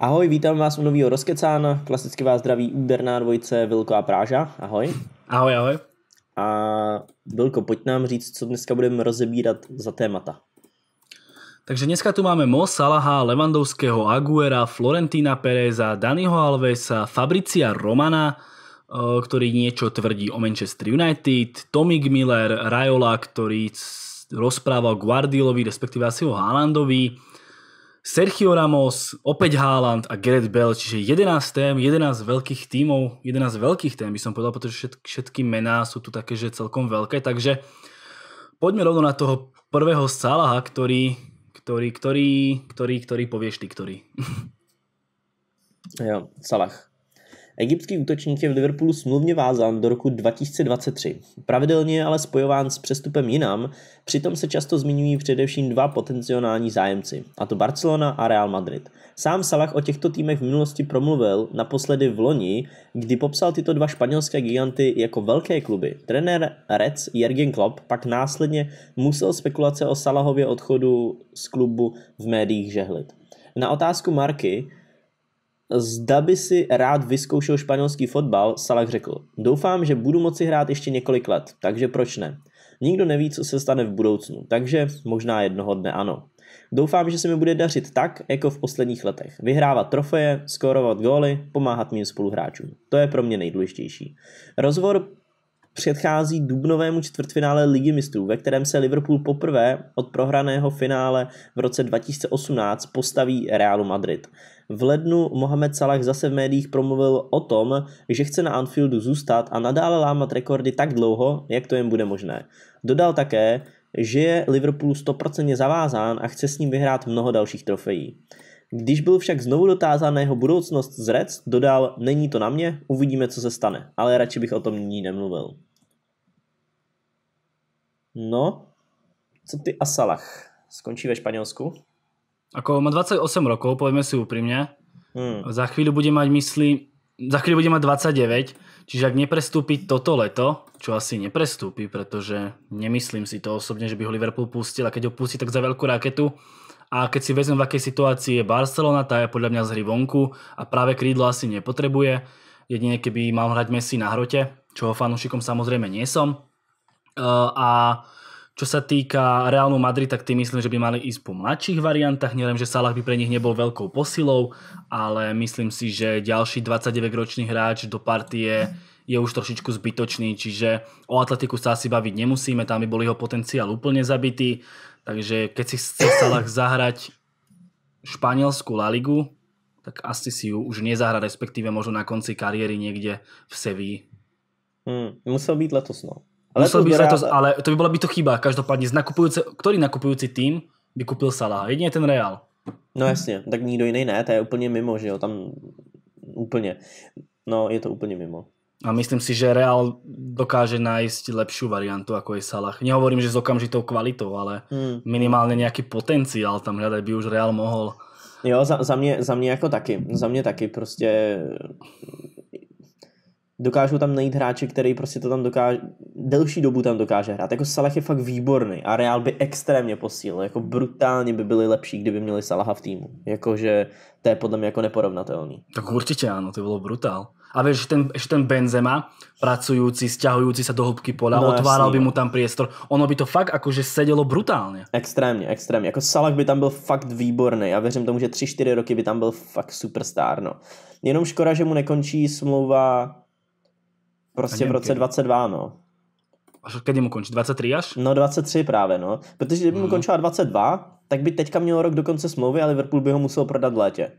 Ahoj, vítám vás u nového Rozkecána. Klasicky vás zdraví úderná dvojice Vilko a Práža. Ahoj. Ahoj, ahoj. A Vilko, pojď nám říct, co dneska budeme rozebírat za témata. Takže dneska tu máme Mo Salaha, Levandovského, Aguera, Florentina Pereza, Daniho Alvesa, Fabricia Romana, ktorý niečo tvrdí o Manchester United, Tomik Miller, Rajola, ktorý rozprával o Guardiolovi, respektíve asi o Haalandovi, Sergio Ramos, opäť Haaland a Gerrit Bell, čiže 11 tém, 11 veľkých tímov, 11 veľkých tém by som povedal, pretože všetky mená sú tu také, že celkom veľké, takže poďme rovno na toho prvého Salaha, ktorý, ktorý, ktorý, ktorý, ktorý povieš ty, ktorý. jo, Salah. Egyptský útočník je v Liverpoolu smluvně vázán do roku 2023. Pravidelně je ale spojován s přestupem jinam, přitom se často zmiňují především dva potenciální zájemci, a to Barcelona a Real Madrid. Sám Salah o těchto týmech v minulosti promluvil naposledy v loni, kdy popsal tyto dva španělské giganty jako velké kluby. Trenér Rec Jürgen Klopp pak následně musel spekulace o Salahově odchodu z klubu v médiích žehlit. Na otázku Marky, Zda by si rád vyzkoušel španělský fotbal, Salah řekl. Doufám, že budu moci hrát ještě několik let, takže proč ne? Nikdo neví, co se stane v budoucnu, takže možná jednoho dne ano. Doufám, že se mi bude dařit tak, jako v posledních letech. Vyhrávat trofeje, skórovat góly, pomáhat mým spoluhráčům. To je pro mě nejdůležitější. Rozvor předchází dubnovému čtvrtfinále Ligy mistrů, ve kterém se Liverpool poprvé od prohraného finále v roce 2018 postaví Realu Madrid. V lednu Mohamed Salah zase v médiích promluvil o tom, že chce na Anfieldu zůstat a nadále lámat rekordy tak dlouho, jak to jen bude možné. Dodal také, že je Liverpool 100% zavázán a chce s ním vyhrát mnoho dalších trofejí. Když byl však znovu dotázán na jeho budoucnost z Reds, dodal, není to na mě, uvidíme, co se stane, ale radši bych o tom nyní nemluvil. No, co ty Asalach? Skončí ve Španělsku? Ako má 28 rokov, povedme si úprimne. Hmm. Za chvíľu bude mať mysli, za chvíľu bude mať 29, čiže ak neprestúpi toto leto, čo asi neprestúpi, pretože nemyslím si to osobne, že by ho Liverpool pustil a keď ho pustí, tak za veľkú raketu, a keď si vezmem, v akej situácii je Barcelona, tá je podľa mňa z hry vonku a práve krídlo asi nepotrebuje. Jedine keby mal hrať Messi na hrote, čoho fanúšikom samozrejme nie som. a čo sa týka Realu Madrid, tak tým myslím, že by mali ísť po mladších variantách. Nielen, že Salah by pre nich nebol veľkou posilou, ale myslím si, že ďalší 29-ročný hráč do partie je už trošičku zbytočný, čiže o Atletiku sa asi baviť nemusíme, tam by bol jeho potenciál úplne zabitý. Takže keď si chce Salah zahrať španielskú La Ligu, tak asi si ju už nezahra, respektíve možno na konci kariéry někde v Sevi. Hmm, musel být letos, no. Ale musel být letos, rád... ale to by byla by to chyba. Každopádně, z nakupující, který nakupující tým by kupil Salah? Jedině ten Real. No jasně, tak nikdo jiný ne, to je úplně mimo, že jo, tam úplně. No, je to úplně mimo. A myslím si, že Real dokáže nájsť lepšiu variantu, ako je Salah. Nehovorím, že s okamžitou kvalitou, ale hmm. minimálně nějaký potenciál tam hledat by už Real mohl. Jo, za, za, mě, za mě jako taky. Za mě taky prostě dokážou tam najít hráče, který prostě to tam dokáže, delší dobu tam dokáže hrát. Jako Salah je fakt výborný a Real by extrémně posílil. Jako brutálně by byli lepší, kdyby měli Salaha v týmu. Jakože to je podle mě jako neporovnatelný. Tak určitě ano, to bylo brutál a vieš, že ten, ešte ten Benzema, pracujúci, stiahujúci sa do hĺbky pola, no, otváral jasný. by mu tam priestor. Ono by to fakt akože sedelo brutálne. Extrémně, extrémně. Ako Salah by tam byl fakt výborný. Ja věřím tomu, že 3-4 roky by tam byl fakt superstar. No. Jenom škoda, že mu nekončí smlouva prostě v roce 22, no. Až kedy mu končí? 23 až? No 23 právě, no. Protože kdyby mu mu mhm. končila 22, tak by teďka měl rok do konce smlouvy a Liverpool by ho musel prodat v létě.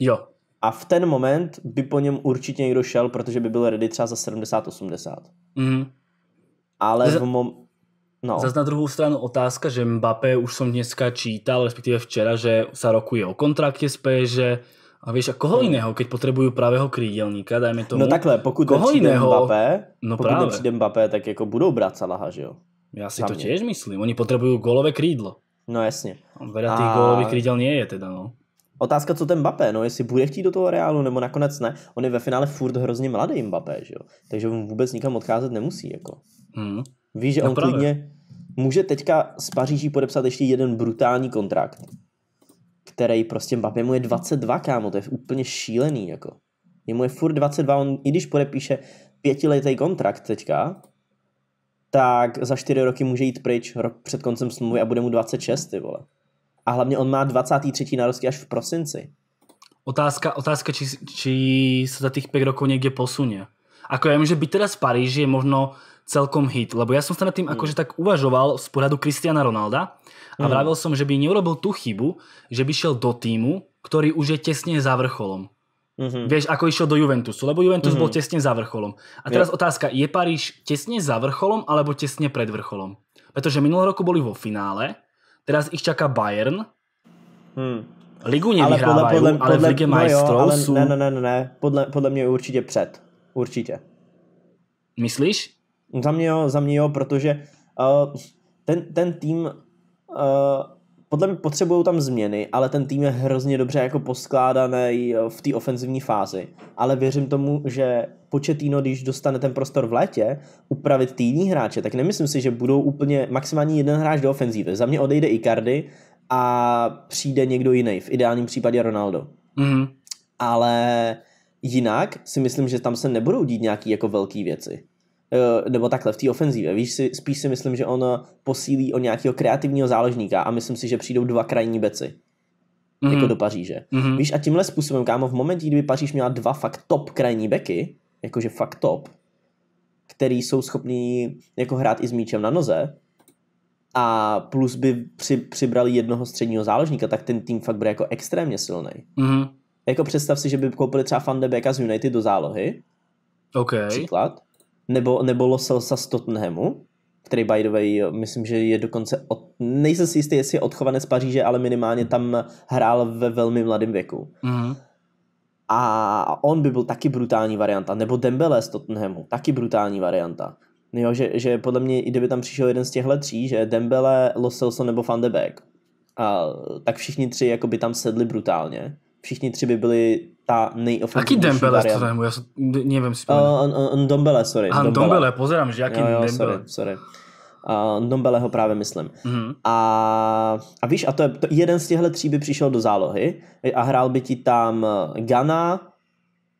Jo, a v ten moment by po něm určitě někdo šel, protože by byl ready třeba za 70-80. Mm. Ale Zaz, v mom... no. Zas na druhou stranu otázka, že Mbappé už som dneska čítal, respektive včera, že sa rokuje o kontraktě s PSG, a víš, a koho hmm. jiného, iného, keď potřebují pravého krídelníka, dajme tomu. No takhle, pokud koho jiného, Mbappé, no pokud právě. nepřijde Mbappé, tak jako budou brát Salaha, že jo? Já si Za to těž myslím, oni potřebují golové krídlo. No jasně. Veda tých a... golových krídel nie je teda, no. Otázka, co ten Mbappé, no jestli bude chtít do toho Reálu nebo nakonec ne. On je ve finále furt hrozně mladý Mbappé, že jo? Takže on vůbec nikam odcházet nemusí, jako. Hmm. Víš, že no on právě. klidně může teďka z Paříží podepsat ještě jeden brutální kontrakt, který prostě Mbappé mu je 22, kámo, to je úplně šílený, jako. Je mu je furt 22, on i když podepíše pětiletý kontrakt teďka, tak za čtyři roky může jít pryč rok před koncem smlouvy a bude mu 26, ty vole. A hlavně on má 23. narosti až v prosinci. Otázka, otázka či, či se za tých 5 rokov někde posuně. Ako já vím, že byť teda z Paríži je možno celkom hit, lebo ja som se nad tým mm. akože tak uvažoval z pohledu Kristiana Ronalda a mm. vravil som, že by neurobil tú chybu, že by šiel do týmu, ktorý už je tesne za vrcholom. Mm-hmm. Vieš, ako išiel do Juventusu, lebo Juventus mm-hmm. bol tesne za vrcholom. A teraz yeah. otázka, je Paríž tesne za vrcholom alebo tesne pred vrcholom? Pretože minulý roku boli vo finále, Teraz ich čaká Bayern. Hmm. Ligu nevyhrávajú, ale, podle, podle, podle, ale v Lige no majstrov jo, jsou... Ne, ne, ne, ne, podle, podle mě určitě před. Určitě. Myslíš? Za mě jo, za mě jo protože uh, ten, ten tým uh, podle mě potřebují tam změny, ale ten tým je hrozně dobře jako poskládaný eh, v té ofenzivní fázi. Ale věřím tomu, že Početino, když dostane ten prostor v létě, upravit týdní hráče, tak nemyslím si, že budou úplně maximální jeden hráč do ofenzívy. Za mě odejde Icardi a přijde někdo jiný, v ideálním případě Ronaldo. Mm-hmm. Ale jinak si myslím, že tam se nebudou dít nějaké jako velké věci. Eh, nebo takhle v té ofenzívě. Víš, si, spíš si myslím, že on posílí o nějakého kreativního záložníka a myslím si, že přijdou dva krajní beci. Mm-hmm. Jako do Paříže. Mm-hmm. Víš, a tímhle způsobem, kámo, v momentě, kdyby Paříž měla dva fakt top krajní beky, jakože fakt top, který jsou schopní jako hrát i s míčem na noze, a plus by při, přibrali jednoho středního záložníka, tak ten tým fakt bude jako extrémně silný. Mm-hmm. Jako představ si, že by koupili třeba Van de z United do zálohy. OK. Příklad nebo, nebo Lo Celsa z Tottenhamu, který by the way, myslím, že je dokonce, od, nejsem si jistý, jestli je odchovaný z Paříže, ale minimálně tam hrál ve velmi mladém věku. Mm-hmm. A on by byl taky brutální varianta, nebo Dembele z Tottenhamu, taky brutální varianta. Jo, že, že podle mě, i kdyby tam přišel jeden z těchto tří, že Dembele, Lo Celso nebo Van de Beek, a, tak všichni tři jako by tam sedli brutálně. Všichni tři by byli tá nejoffenzívnejší Aký Dembele eh, to já Ja nevím, si Uh, Dombele, sorry. A Dombele, pozerám, že jaký jo, jo, Dembele. Sorry, sorry. Uh, Dombele ho právě myslím. Mm-hmm. A, a víš, a to je, to, jeden z těchto tří by přišel do zálohy a hrál by ti tam eh, Gana,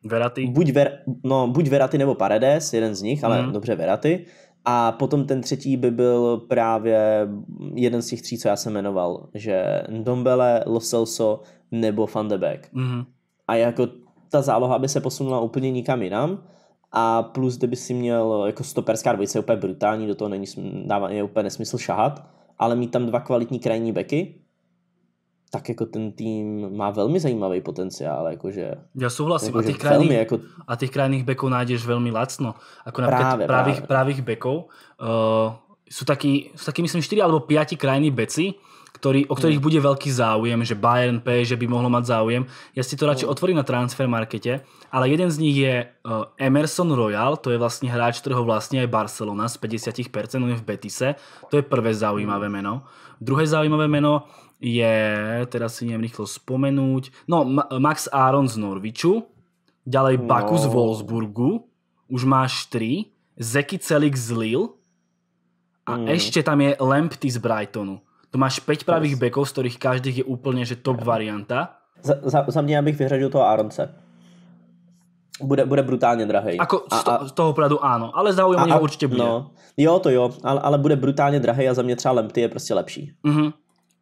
Verati. Buď, Ver, no, buď Verati nebo Paredes, jeden z nich, ale mm-hmm. dobře Verati. A potom ten třetí by byl právě jeden z těch tří, co já jsem jmenoval, že Dombele, Loselso nebo Van de Beek. Mm-hmm a jako ta záloha by se posunula úplně nikam jinam a plus, kdyby si měl jako stoperská dvojice je úplně brutální, do toho není, je úplně nesmysl šahat, ale mít tam dva kvalitní krajní beky, tak jako ten tým má velmi zajímavý potenciál. jakože. Já souhlasím. jakože a, těch krajných, velmi, jako... a těch krajných beků nájdeš velmi lacno. jako právě, práve, právých, právě. právých beků. Uh, eh, jsou takí, sú myslím, čtyři, alebo pěti krajní beci, ktorý, o ktorých bude veľký záujem, že Bayern P, že by mohlo mať záujem. Ja si to radšej otvorím na transfer markete, ale jeden z nich je eh, Emerson Royal, to je vlastne hráč, ktorého vlastne aj Barcelona z 50%, on je v Betise. To je prvé zaujímavé meno. Hmm. Druhé zaujímavé meno je, teraz si neviem rýchlo spomenúť, no Max Aaron z Norviču, ďalej no. Baku no. z Wolfsburgu, už máš 3, Zeki Celik z Lille, a mm. ešte tam je Lempty z Brightonu. To máš 5 pravých backov, z ktorých každých je úplne že top varianta. Za, za, za mě bych vyřadil toho Aronce. Bude, bude brutálně drahý. Ako a, a, z toho pravdu ano, ale zaujímavý ho určitě bude. No, jo, to jo, ale, ale bude brutálně drahý a za mě třeba Lempty je prostě lepší. Mm-hmm.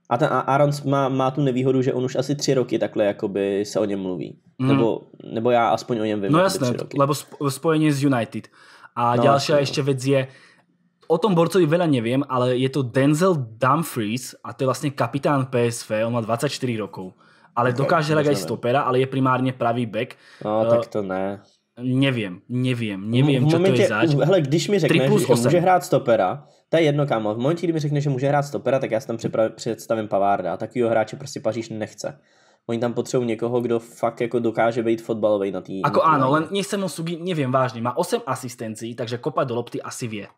A ten Arons má, má tu nevýhodu, že on už asi tři roky takhle jakoby se o něm mluví. Mm. Nebo, nebo já aspoň o něm vím. No jasné, lebo spojení s United. A no, další ještě no. věc je, o tom borcovi veľa neviem, ale je to Denzel Dumfries a to je vlastne kapitán PSV, on má 24 rokov. Ale okay, dokáže hrať aj stopera, ale je primárne pravý back. No, tak eh, to ne. Nevím, nevím, nevím, co to je zač. Hele, když mi řekneš, že môže může hrát stopera, to je jedno, kámo. V momentě, kdy mi řekneš, že může hrát stopera, tak já si tam představím Pavarda. A takýho hráče prostě Paříž nechce. Oni tam potřebujú někoho, kdo fakt jako dokáže být fotbalový na tým. Ako na tý áno, len nechcem ho sugi, nevím vážne, Má 8 asistencí, takže kopať do lopty asi vie.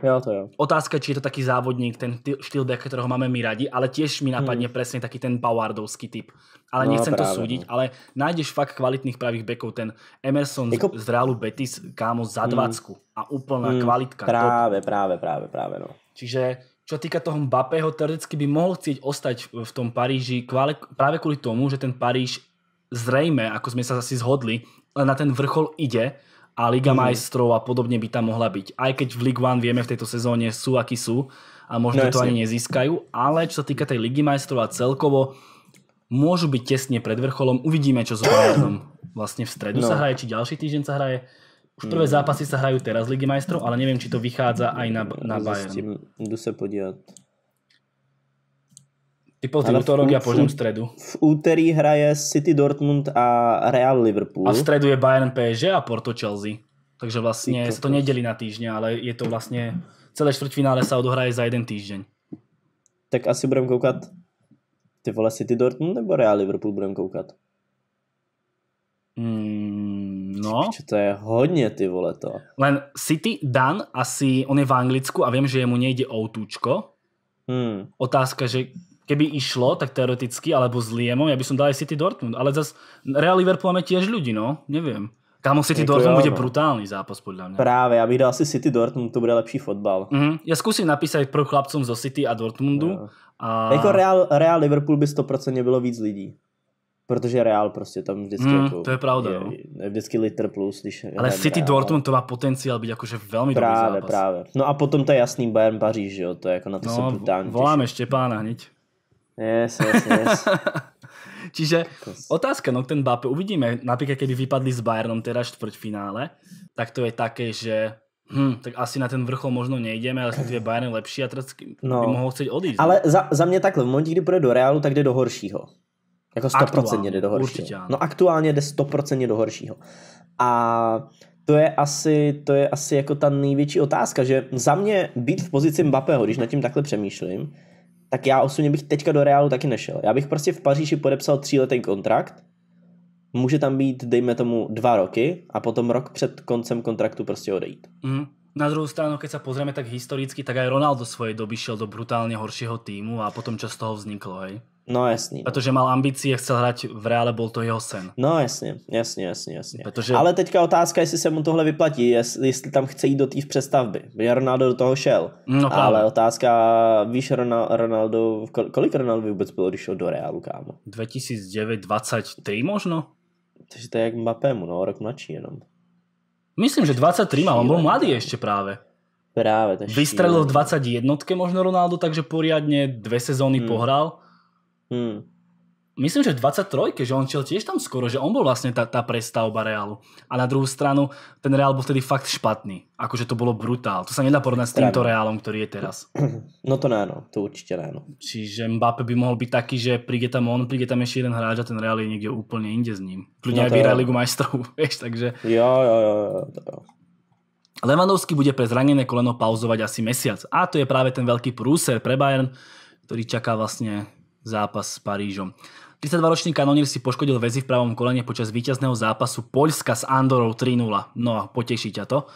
Jo, to jo. Otázka, či je to taký závodník, ten štýl deka, ktorého máme my radi, ale tiež mi napadne hmm. presne taký ten Bauardovský typ. Ale no, nechcem práve, to súdiť, no. ale nájdeš fakt kvalitných pravých bekov. Ten Emerson jako... z Realu Betis, kámo, za hmm. dvacku. Hmm. A úplná hmm. kvalitka. Práve, top. práve, práve, práve, no. Čiže čo týka toho Mbappého, teoreticky by mohol chcieť ostať v tom Paríži kvali, práve kvôli tomu, že ten Paríž zrejme, ako sme sa asi zhodli, na ten vrchol ide, a Liga mhm. majstrov a podobne by tam mohla byť. Aj keď v League One vieme v tejto sezóne sú, akí sú a možno no to ani nezískajú, ale čo sa týka tej Ligy majstrov a celkovo môžu byť tesne pred vrcholom. Uvidíme, čo s Bayernom vlastne v stredu no. sa hraje, či ďalší týždeň sa hraje. Už prvé zápasy sa hrajú teraz Ligy majstrov, ale neviem, či to vychádza aj na, na Bayern. Zistím, jdu sa podívať. Typol ano, útorok, v, v stredu. V úterý hraje City Dortmund a Real Liverpool. A v stredu je Bayern PSG a Porto Chelsea. Takže vlastne to, to nedeli na týždne, ale je to vlastne celé štvrťfinále sa odohraje za jeden týždeň. Tak asi budem koukat ty vole City Dortmund nebo Real Liverpool budem koukat? Mm, no. Čo to je hodně ty vole to. Len City Dan asi, on je v Anglicku a viem, že jemu nejde o Hmm. Otázka, že keby išlo, tak teoreticky, alebo s Liemom, ja by som dal aj City Dortmund. Ale zas Real Liverpool máme tiež ľudí, no, neviem. Kámo, City Dortmund bude brutálny zápas, podle mě. Práve ja bych dal asi City Dortmund, to bude lepší fotbal. Mhm. Ja skúsim Já prv napísat pro zo City a Dortmundu. Jako Real, Liverpool by 100% bylo víc lidí. Protože Real prostě tam vždycky... Mm, to je pravda, je, no. je vždycky liter plus, když... Ale City Real. Dortmund to má potenciál být jakože velmi právě, dobrý zápas. Právě, právě. No a potom to je jasný Bayern Paříž, jo, to je jako na to no, se brutálně Voláme Štěpána hněď. Yes, yes, yes. Čiže otázka, no ten Bape, uvidíme, napríklad keby vypadli s Bayernom v finále, tak to je také, že Hm, tak asi na ten vrchol možno nejdeme, ale respektive Bayern Bayerny lepší a by no. by mohl chcet Ale no. za, za mě takhle, v momentě, kdy půjde do Reálu, tak jde do horšího. Jako 100% aktuálně, jde do horšího. No aktuálně jde 100% do horšího. A to je, asi, to je asi jako ta největší otázka, že za mě být v pozici Mbappého, když nad tím takhle přemýšlím, tak já osobně bych teďka do Realu taky nešel. Já bych prostě v Paříži podepsal tříletý kontrakt, může tam být, dejme tomu, dva roky a potom rok před koncem kontraktu prostě odejít. Mm. Na druhou stranu, keď sa pozrieme tak historicky, tak aj Ronaldo svojej doby šiel do brutálne horšieho týmu a potom čo z toho vzniklo, hej? No jasný. Protože mal ambície, chcel hrať v reále, bol to jeho sen. No jasně, jasně, jasně, jasně. Protože... Ale teďka otázka, jestli se mu tohle vyplatí, jestli, tam chce jít do té přestavby. Já Ronaldo do toho šel. No, právě. Ale otázka, víš Ronaldo, kolik Ronaldo vůbec bylo, když šel do Realu, kámo? 2009, 23 možno? Takže to je jak mu, no, rok mladší jenom. Myslím, že 23 mal, on byl mladý no. ještě právě. Právě, to Vystrelil v 21 možno Ronaldo, takže poriadne dvě sezóny hmm. pohral Hmm. Myslím, že v 23, že on čel tiež tam skoro, že on bol vlastne tá, tá prestavba Realu. A na druhú stranu, ten Real bol vtedy fakt špatný. Akože to bolo brutál. To sa nedá porovnať s týmto Realom, ktorý je teraz. No to ne, no. To určite ne, no. Čiže Mbappe by mohol byť taký, že príde tam on, príde tam ešte jeden hráč a ten Real je niekde úplne inde s ním. Kľudne no aj vyhrá Ligu majstrov, vieš, takže... Jo, jo, jo, jo, jo. Levandovský bude pre zranené koleno pauzovať asi mesiac. A to je práve ten veľký prúser pre Bayern, ktorý čaká vlastne zápas s Parížom. 32-ročný kanonír si poškodil väzy v pravom kolene počas víťazného zápasu Poľska s Andorou 3-0. No a poteší ťa to.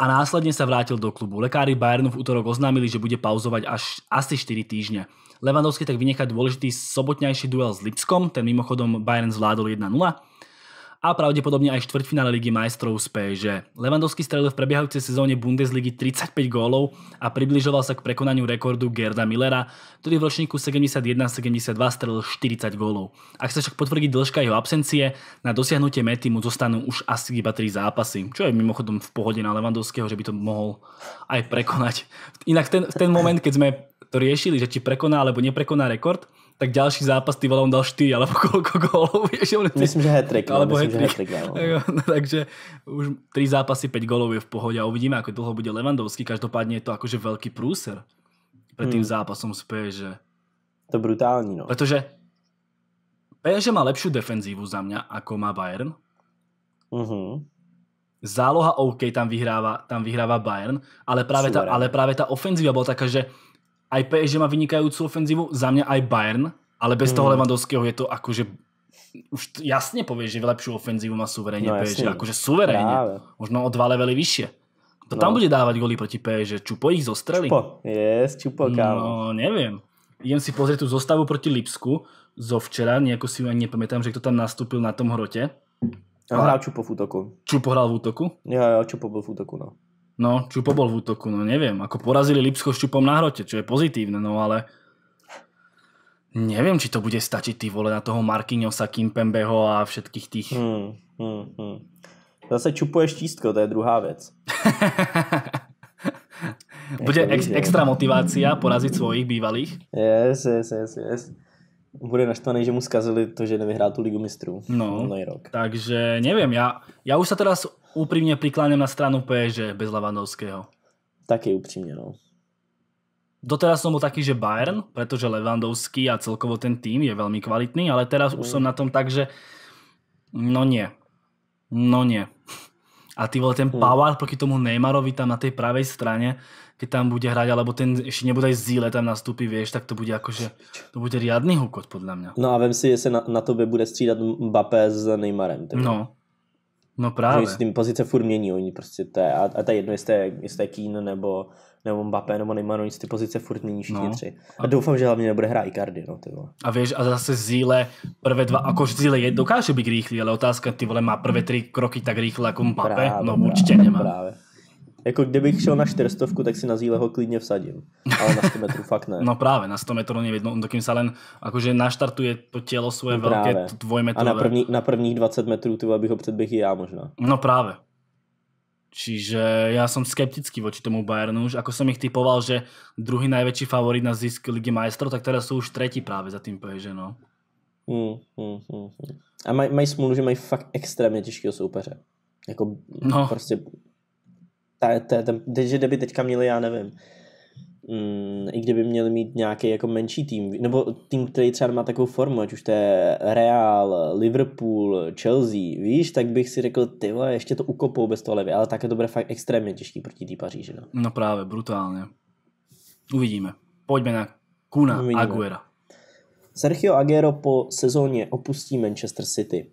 A následne sa vrátil do klubu. Lekári Bayernu v útorok oznámili, že bude pauzovať až asi 4 týždne. Levandovský tak vynechá dôležitý sobotnejší duel s Lipskom, ten mimochodom Bayern zvládol 1-0 a pravdepodobne aj štvrťfinále Ligy majstrov z PSG. Levandovský strelil v prebiehajúcej sezóne Bundesligy 35 gólov a približoval sa k prekonaniu rekordu Gerda Millera, ktorý v ročníku 71-72 strelil 40 gólov. Ak sa však potvrdí dĺžka jeho absencie, na dosiahnutie mety mu zostanú už asi iba 3 zápasy, čo je mimochodom v pohode na Levandovského, že by to mohol aj prekonať. Inak ten, ten moment, keď sme to riešili, že či prekoná alebo neprekoná rekord, tak ďalší zápas, ty vole, on dal 4 alebo koľko gólov, vieš, on Myslím, že hat-trick, no, alebo myslím, hat-trick. Že hat-trick ja, no. takže už 3 zápasy, 5 gólov je v pohode a uvidíme, ako dlho bude Levandovský, každopádně je to akože veľký prúser pred tým hmm. zápasom z PSG. To brutální, no. Protože PSG má lepšiu defenzívu za mňa, ako má Bayern. Uh-huh. Záloha OK, tam vyhráva, tam vyhráva Bayern, ale práve ta, ale práve ta ofenzíva bola taká, že aj že má vynikající ofenzivu, za mě aj Bayern, ale bez mm. toho Lewandowského je to akože už jasně povieš, že lepšiu ofenzívu má suverénne no, PSG, akože suverénne. Práve. Možno o dva levely vyššie. To no. tam bude dávať goly proti PSG. Čupo ich zostreli. Čupo, yes, Čupo, no, kámo. No, neviem. Idem si pozrieť tú zostavu proti Lipsku zo včera, nejako si ju ani nepamätám, že kto tam nastúpil na tom hrote. A hrál Čupo v útoku. Čupo hrál v útoku? Jo, jo, Čupo byl v útoku, no. No, Čupo bol v útoku, no neviem. Ako porazili Lipsko s Čupom na hrote, čo je pozitívne, no ale... Neviem, či to bude stačiť ty vole na toho Markyňosa, Kimpembeho a všetkých tých. Hmm, hmm, hmm. Zase čupuje štístko, to je druhá věc. bude ex, extra motivácia poraziť svojich bývalých. Yes, yes, yes, yes bude naštvaný, že mu zkazili to, že nevyhrá tu ligu mistrů. No, rok. takže nevím, já, já už se teda upřímně přikláním na stranu PSG bez Levandovského. Taky upřímně. no. Doteraz jsem byl taký, že Bayern, protože Levandovský a celkovo ten tým je velmi kvalitný, ale teraz mm. už jsem na tom tak, že no nie. No nie. A ty vole, ten mm. Power proti tomu Neymarovi tam na tej pravej straně keď tam bude hrať, alebo ten ešte nebude aj zíle, tam nastupí, vieš, tak to bude akože, to bude riadný hukot podľa mňa. No a vem si, že na, na bude střídat Mbappé s Neymarem. Tak? No, No Oni Že tým pozice furt mění, oni prostě to je, a, a to je jedno, jestli je, jestli je Keane nebo, nebo Mbappé nebo Neymar, oni ty pozice furt mění všichni no. tři. A, doufám, že hlavně nebude hrát Icardi, no ty vole. A víš, a zase Zíle, prvé dva, jako Zíle je, dokáže být rýchly, ale otázka, ty vole, má prvé tři kroky tak rychle jako Mbappé? no právě, určitě nemá. Práve. Jako kdybych šel na 400, tak si na zíleho klidně vsadím. Ale na 100 metrů fakt ne. No právě, na 100 metrů nevědno, on dokým se len akože naštartuje to tělo svoje no velké dvojmetrové. A na, první, na prvních 20 metrů ty bych ho předběhl já možná. No právě. Čiže ja som skeptický voči tomu Bayernu už. Ako som ich typoval, že druhý najväčší favorit na zisk Ligy majstrov, tak teraz sú už tretí práve za tým PSG, no. Mm, mm, mm. A mají maj smůlu, že mají fakt extrémně těžkého soupeře. Jako no. prostě ta, ta, ta, že kdyby teďka měli, já nevím, mm, i kdyby měli mít nějaký jako menší tým, nebo tým, který třeba má takovou formu, ať už to je Real, Liverpool, Chelsea, víš, tak bych si řekl, ty vole, ještě to ukopou bez toho levy, ale také to bude fakt extrémně těžký proti té Paříži. No. no právě, brutálně. Uvidíme. Pojďme na Kuna Uvidíme. Aguera. Sergio Aguero po sezóně opustí Manchester City.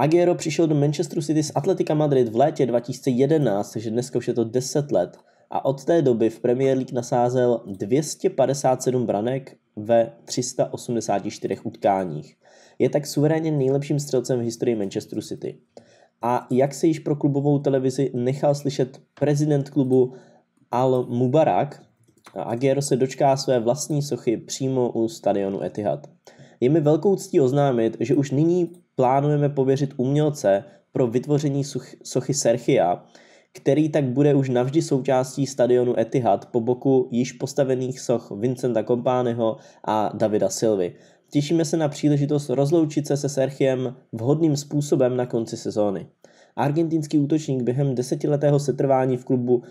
Agüero přišel do Manchester City z Atletica Madrid v létě 2011, takže dneska už je to 10 let. A od té doby v Premier League nasázel 257 branek ve 384 utkáních. Je tak suverénně nejlepším střelcem v historii Manchester City. A jak se již pro klubovou televizi nechal slyšet prezident klubu Al Mubarak, Agüero se dočká své vlastní sochy přímo u stadionu Etihad. Je mi velkou ctí oznámit, že už nyní plánujeme pověřit umělce pro vytvoření sochy Serchia, který tak bude už navždy součástí stadionu Etihad po boku již postavených soch Vincenta Kompányho a Davida Silvy. Těšíme se na příležitost rozloučit se se Serchiem vhodným způsobem na konci sezóny. Argentinský útočník během desetiletého setrvání v klubu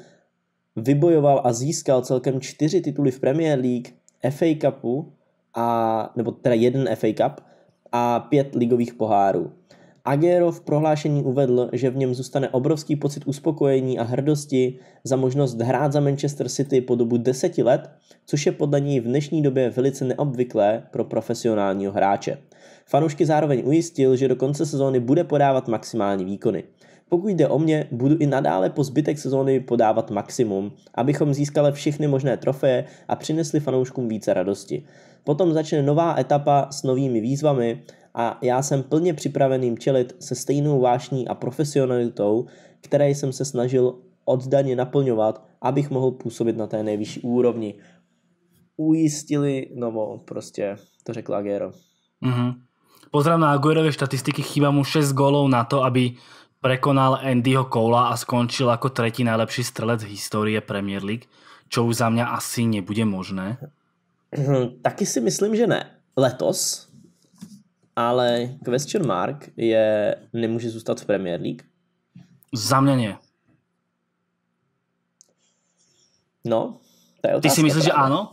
vybojoval a získal celkem čtyři tituly v Premier League, FA Cupu a, nebo teda jeden FA Cup a pět ligových pohárů. Agero v prohlášení uvedl, že v něm zůstane obrovský pocit uspokojení a hrdosti za možnost hrát za Manchester City po dobu deseti let, což je podle něj v dnešní době velice neobvyklé pro profesionálního hráče. Fanoušky zároveň ujistil, že do konce sezóny bude podávat maximální výkony. Pokud jde o mě, budu i nadále po zbytek sezóny podávat maximum, abychom získali všechny možné trofeje a přinesli fanouškům více radosti. Potom začne nová etapa s novými výzvami a já jsem plně připraveným čelit se stejnou vášní a profesionalitou, které jsem se snažil oddaně naplňovat, abych mohl působit na té nejvyšší úrovni. Ujistili, no prostě to řekl Agero. Mm-hmm. Pozdrav na Aguerove štatistiky, chýba mu 6 gólov na to, aby Prekonal Andyho Koula a skončil ako tretí najlepší strelec historie Premier League, čo už za mňa asi nebude možné? Hm, taky si myslím, že ne. Letos, ale question mark je, nemůže zůstat v Premier League. Za mě ne. No, to je otázka, Ty si myslíš, že ano?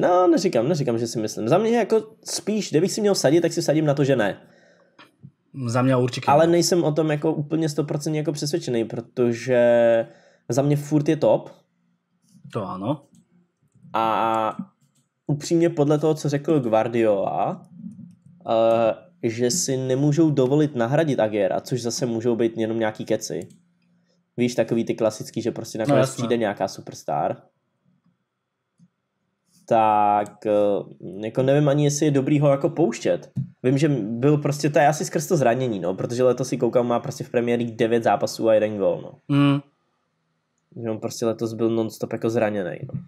No, neříkám, neříkám, že si myslím. Za mě jako spíš, kdybych si měl sadit, tak si sadím na to, že ne. Za mě určitě. Ale nejsem o tom jako úplně 100% jako přesvědčený, protože za mě furt je top. To ano. A upřímně podle toho, co řekl Guardiola, uh, že si nemůžou dovolit nahradit Agera, což zase můžou být jenom nějaký keci. Víš, takový ty klasický, že prostě nakonec no, přijde nějaká superstar tak eh, jako nevím ani, jestli je dobrý ho jako pouštět. Vím, že byl prostě, to je asi skrz to zranění, no, protože letos si koukám, má prostě v premiéry 9 zápasů a jeden gol, no. Mm. Že on prostě letos byl non-stop jako zraněný. No.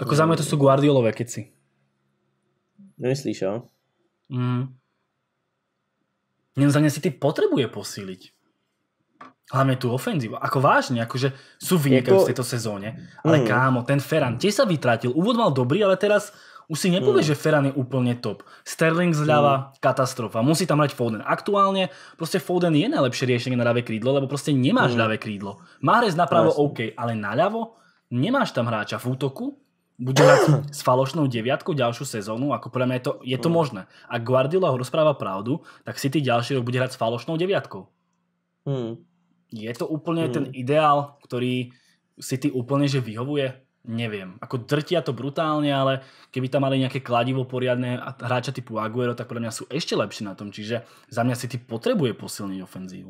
Jako to jsou Guardiolové kici. Nemyslíš, jo? Mm. Jen za mě si ty potřebuje posílit. Hlavne tú ofenzívu. Ako vážne, akože sú vynikajúci v tejto sezóne. Ale mm. kámo, ten Ferran tiež sa vytratil. Úvod mal dobrý, ale teraz už si nepovie, mm. že Ferran je úplne top. Sterling zľava, mm. katastrofa. Musí tam hrať Foden. Aktuálne proste Foden je najlepšie riešenie na ľavé krídlo, lebo proste nemáš mm. ľavé krídlo. Mahrez napravo Jasne. OK, ale naľavo nemáš tam hráča v útoku, bude hrať s falošnou deviatkou ďalšiu sezónu, ako podľa mňa je to, je to mm. možné. Ak Guardiola ho rozpráva pravdu, tak ty ďalší rok bude hrať s falošnou deviatkou. Mm je to úplne hmm. ten ideál, ktorý si ty úplne že vyhovuje? Neviem. Ako drtia to brutálne, ale keby tam mali nejaké kladivo poriadne a hráča typu Aguero, tak podľa mňa sú ešte lepšie na tom. Čiže za mňa si ty potrebuje posilniť ofenzívu.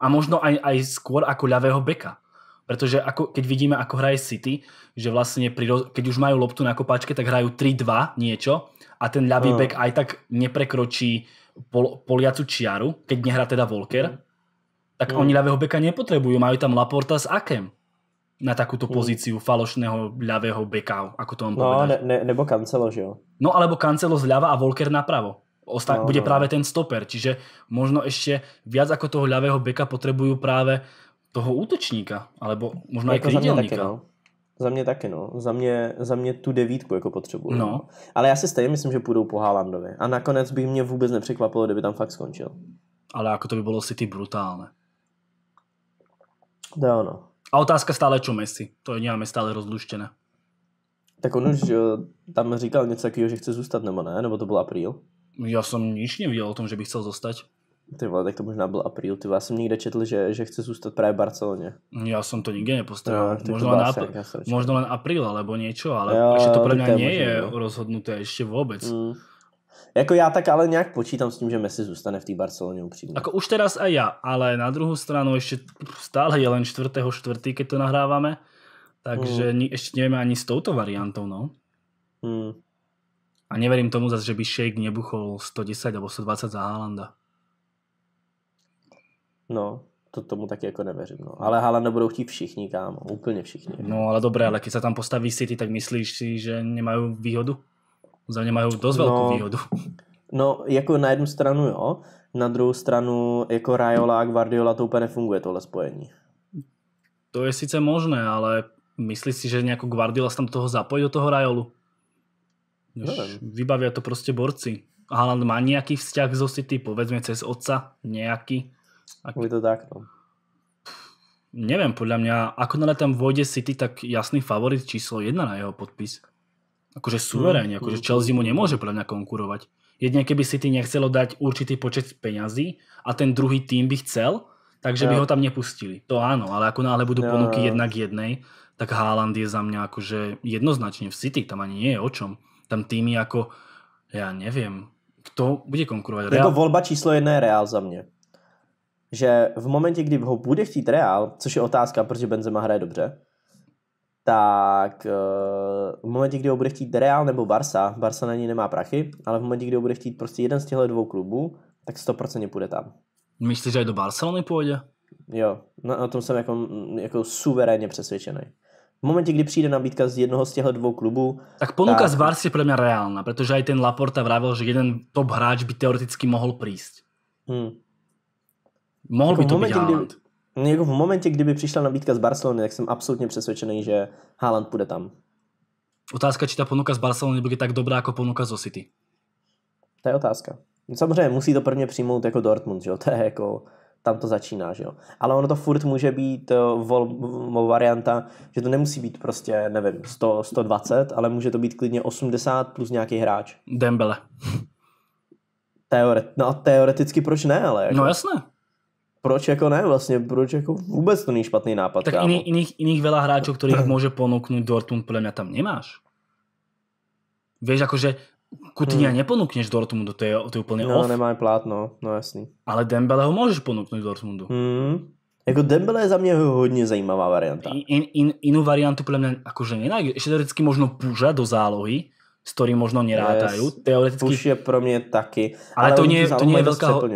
A možno aj, aj skôr ako ľavého beka. Pretože ako, keď vidíme, ako hraje City, že vlastne pri, keď už majú loptu na kopačke, tak hrajú 3-2 niečo a ten ľavý no. bek aj tak neprekročí pol, poliacu čiaru, keď nehrá teda Volker. Hmm tak mm. oni ľavého beka nepotrebujú. Majú tam Laporta s Akem na takúto hm. pozíciu falošného ľavého beka, ako to mám no, povedať. Ne, ne, nebo Cancelo, že jo? No, alebo Cancelo zľava a Volker napravo. Osta no, bude no. práve no. ten stoper, čiže možno ešte viac ako toho ľavého beka potrebujú práve toho útočníka, alebo možno jako aj krydelníka. No. Za mě taky, no. Za mě Za mě, tu devítku jako potřebuju. No. Ale já si stejně myslím, že půjdou po Haalandovi. A nakonec bych mě vůbec nepřekvapilo, kdyby tam fakt skončil. Ale jako to by bylo City brutálné. Jo, no. ono. A otázka stále, čo Messi. To je nějak stále rozluštěné. Tak on už tam říkal něco takového, že chce zůstat nebo ne, nebo to byl apríl? Já jsem nič neviděl o tom, že bych chcel zůstat. Ty vole, tak to možná byl apríl. Ty já jsem někde četl, že, že chce zůstat právě v Barceloně. Já jsem to nikdy nepostavil. No, možno, len apr- možno len apríl alebo niečo, ale jo, ještě to pro mě nie je no. rozhodnuté ještě vůbec. Mm. Jako já tak ale nějak počítám s tím, že Messi zůstane v té Barceloně upřímně. Jako už teraz a já, ale na druhou stranu ještě stále je len čtvrtého čtvrtý, keď to nahráváme. Takže mm. ještě nevíme ani s touto variantou, no. Mm. A neverím tomu zase, že by Shake nebuchol 110 nebo 120 za Haalanda. No, to tomu taky jako nevěřím. No. Ale Haalanda budou chtít všichni, kámo, úplně všichni. No ale dobré, ale když se tam postaví City, tak myslíš si, že nemají výhodu? Za mě mají dost no. velkou no, výhodu. No, jako na jednu stranu jo, na druhou stranu jako Rajola a Guardiola to úplně nefunguje tohle spojení. To je sice možné, ale myslíš si, že nějakou Guardiola tam toho zapojí do toho Rajolu? Vybaví to prostě borci. Haaland má nějaký vzťah z City, povedzme cez otca, nějaký. Ak... Je to tak, no. Nevím, podle mě, ako na tam vôjde City, tak jasný favorit číslo jedna na jeho podpis akože suverénne, akože mm-hmm. Chelsea mu nemôže podľa mňa konkurovať. Jedne keby ty nechcelo dať určitý počet peňazí a ten druhý tým by chcel, takže ja. by ho tam nepustili. To áno, ale ako náhle budú ja. ponuky jednak jednej, tak Haaland je za mňa akože jednoznačne v City, tam ani nie je o čom. Tam týmy ako, ja neviem, kto bude konkurovat? Jako Real? Jako volba číslo jedné je Real za mě. Že v momentě, kdy ho bude chtít Real, což je otázka, protože Benzema hraje dobře, tak eh, v momentě, kdy ho bude chtít Real nebo Barsa, Barsa na něj nemá prachy, ale v momentě, kdy ho bude chtít prostě jeden z těchto dvou klubů, tak 100% půjde tam. Myslíš, že do Barcelony půjde? Jo, na, na tom jsem jako, jako suverénně přesvědčený. V momentě, kdy přijde nabídka z jednoho z těchto dvou klubů... Tak ponuka tak... z Barsi je pro mě reálna, protože i ten Laporta vravil, že jeden top hráč by teoreticky mohl přijít. Hmm. Mohl jako by to být jako v momentě, kdyby přišla nabídka z Barcelony, tak jsem absolutně přesvědčený, že Haaland půjde tam. Otázka, či ta ponuka z Barcelony bude tak dobrá jako ponuka z City. To je otázka. Samozřejmě musí to prvně přijmout jako Dortmund, že jo? To je jako, tam to začíná, že jo. Ale ono to furt může být eh, vol, vol varianta, že to nemusí být prostě, nevím, 100, 120, ale může to být klidně 80 plus nějaký hráč. Dembele. Teore, no a teoreticky proč ne, ale... No jako... No jasné, proč jako ne vlastně, proč jako vůbec to není špatný nápad. Tak Iný, iných, iných veľa hráčů, kterých může ponúknuť Dortmund, podle mě tam nemáš. Víš, jakože Kutia hmm. neponúkneš Dortmundu, to je, to je úplně no, off. nemá plátno, no jasný. Ale Dembele ho můžeš ponúknuť Dortmundu. Hmm. Jako Dembele je za mě hodně zajímavá varianta. In, in, inú variantu podle mě akože nenájdeš. Ešte teoreticky možno púža do zálohy, s ktorým možno nerátajú. Yes. Teoreticky... Už je pro mě taky. Ale, ale to, nie, to, nie je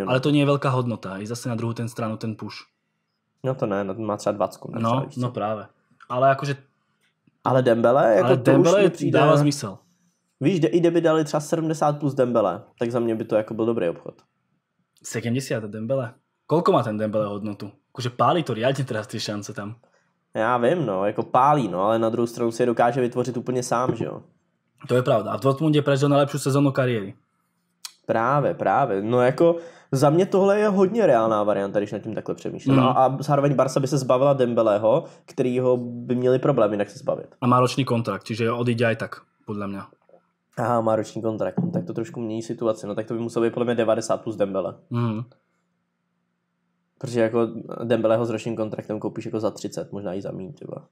ale to nie je velká hodnota. I zase na druhou ten stranu ten push. No to ne, no, má třeba 20. No, třeba, no práve. Ale jakože... Ale Dembele, jako ale to Dembele už přijde... dáva zmysel. Víš, i kdyby dali třeba 70 plus Dembele, tak za mě by to jako byl dobrý obchod. 70 Dembele. Kolko má ten Dembele hodnotu? Jakože pálí to riadne teraz ty šance tam. Já vím, no, jako pálí, no, ale na druhou stranu si je dokáže vytvořit úplně sám, že jo. To je pravda. A v Dortmundě prežil nejlepší sezonu kariéry. Právě, právě. No jako za mě tohle je hodně reálná varianta, když nad tím takhle přemýšlím. Mm. A, a zároveň Barca by se zbavila Dembeleho, kterýho by měli problémy jinak se zbavit. A má roční kontrakt, čiže odjde i tak, podle mě. Aha, má roční kontrakt, no, tak to trošku mění situaci. No tak to by muselo být podle mě 90 plus Dembele. Mm. Protože jako Dembeleho s ročním kontraktem koupíš jako za 30, možná i za mín třeba.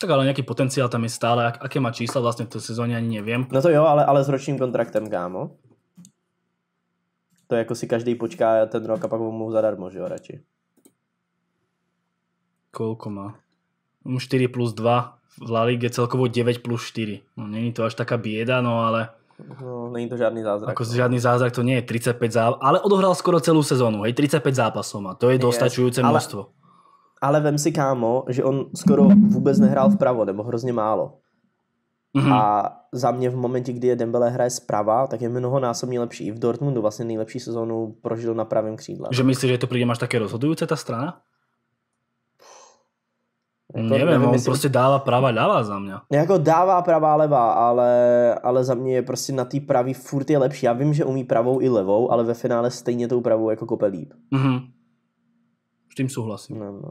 Tak ale nějaký potenciál tam je stále. Jak, aké má čísla vlastně v té sezóně, ani nevím. No to jo, ale, ale s ročním kontraktem, kámo. To je jako si každý počká ten rok a pak mu zadarmo, že jo, radši. Koľko má? 4 no, plus 2 v La Ligue celkovo 9 plus 4. No není to až taká bieda, no ale... No, není to žádný zázrak. Ako no. žádný zázrak, to nie je 35 zápasov, ale odohral skoro celú sezónu, hej, 35 zápasov má, to je dostačujúce množstvo. Ale ale vem si kámo, že on skoro vůbec nehrál vpravo, nebo hrozně málo. Mm-hmm. A za mě v momentě, kdy je Dembele hraje zprava, tak je mnohonásobně lepší. I v Dortmundu vlastně nejlepší sezónu prožil na pravém křídle. Že myslíš, že to prý máš také rozhodující ta strana? Jako, nevím, nevím, on myslím, prostě dává prava dává za mě. Jako dává pravá, levá, ale, ale za mě je prostě na té pravý furt je lepší. Já vím, že umí pravou i levou, ale ve finále stejně tou pravou jako kope líp. Mm-hmm. S tím souhlasím. No, no.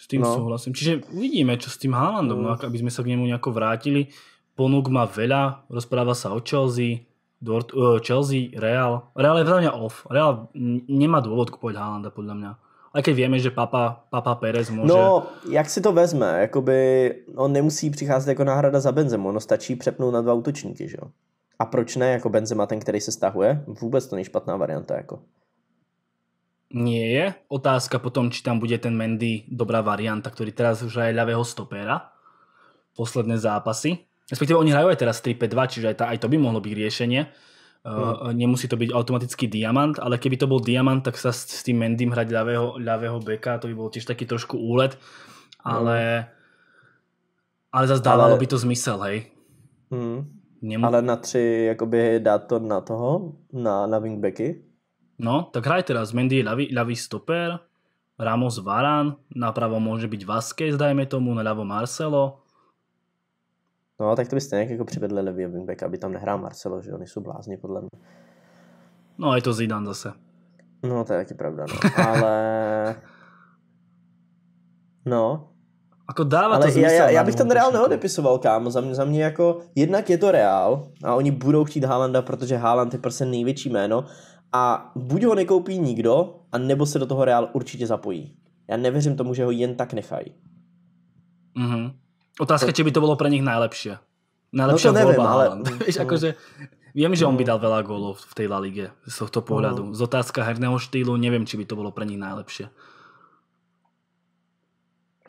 S tým no. souhlasím. Čiže uvidíme, čo s tým Haalandom, mm. no. aby sme sa k nemu nejako vrátili. Ponúk má veľa, rozpráva sa o Chelsea, Dort, uh, Chelsea, Real. Real je podľa off. Real nemá dôvod kupovat Haalanda, podľa mňa. A když víme, že Papa, Papa Perez může... No, jak si to vezme? Jakoby on nemusí přicházet jako náhrada za Benzemu, ono stačí přepnout na dva útočníky, že jo? A proč ne, jako Benzema ten, který se stahuje? Vůbec to není špatná varianta, jako nie je. Otázka potom, či tam bude ten Mendy dobrá varianta, ktorý teraz už aj ľavého stopera. Posledné zápasy. Respektíve oni hrajú aj teraz 3-5-2, čiže aj, tá, aj to by mohlo byť riešenie. Uh, Nemusí to byť automatický diamant, ale keby to bol diamant, tak sa s, s tým Mendym hrať ľavého, ľavého beka, to by bol tiež taký trošku úlet. Ale, mm. ale zase dávalo ale... by to zmysel, hej. Mm. Nemu... Ale na tři, jakoby dát to na toho, na, na wingbacky, No, tak hraj teraz Mendy je ľavý, ľavý stoper, Ramos Varan, napravo môže byť Vasquez, dajme tomu, na ľavo Marcelo. No, tak to byste nějak jako přivedli levý wingback, aby tam nehrál Marcelo, že oni jsou blázni podle mě. No a je to Zidane zase. No, to je taky pravda, no. Ale... No, Ako dává Ale to zmysel. já, já, já bych ten Real neodepisoval, kámo. Za mě, za mě jako, jednak je to Real a oni budou chtít Haalanda, protože Haaland je prostě největší jméno a buď ho nekoupí nikdo, a nebo se do toho Real určitě zapojí. Já nevěřím tomu, že ho jen tak nechají. Mm-hmm. Otázka, to... či by to bylo pro nich nejlepší. Nejlepší no to nevím, volba, ale... Víš, jakože... Vím, že on by mm. dal veľa gólov v té La Lige z tohto no. pohledu. Mm. Z otázka herného štýlu Nevím, či by to bylo pro nich nejlepší.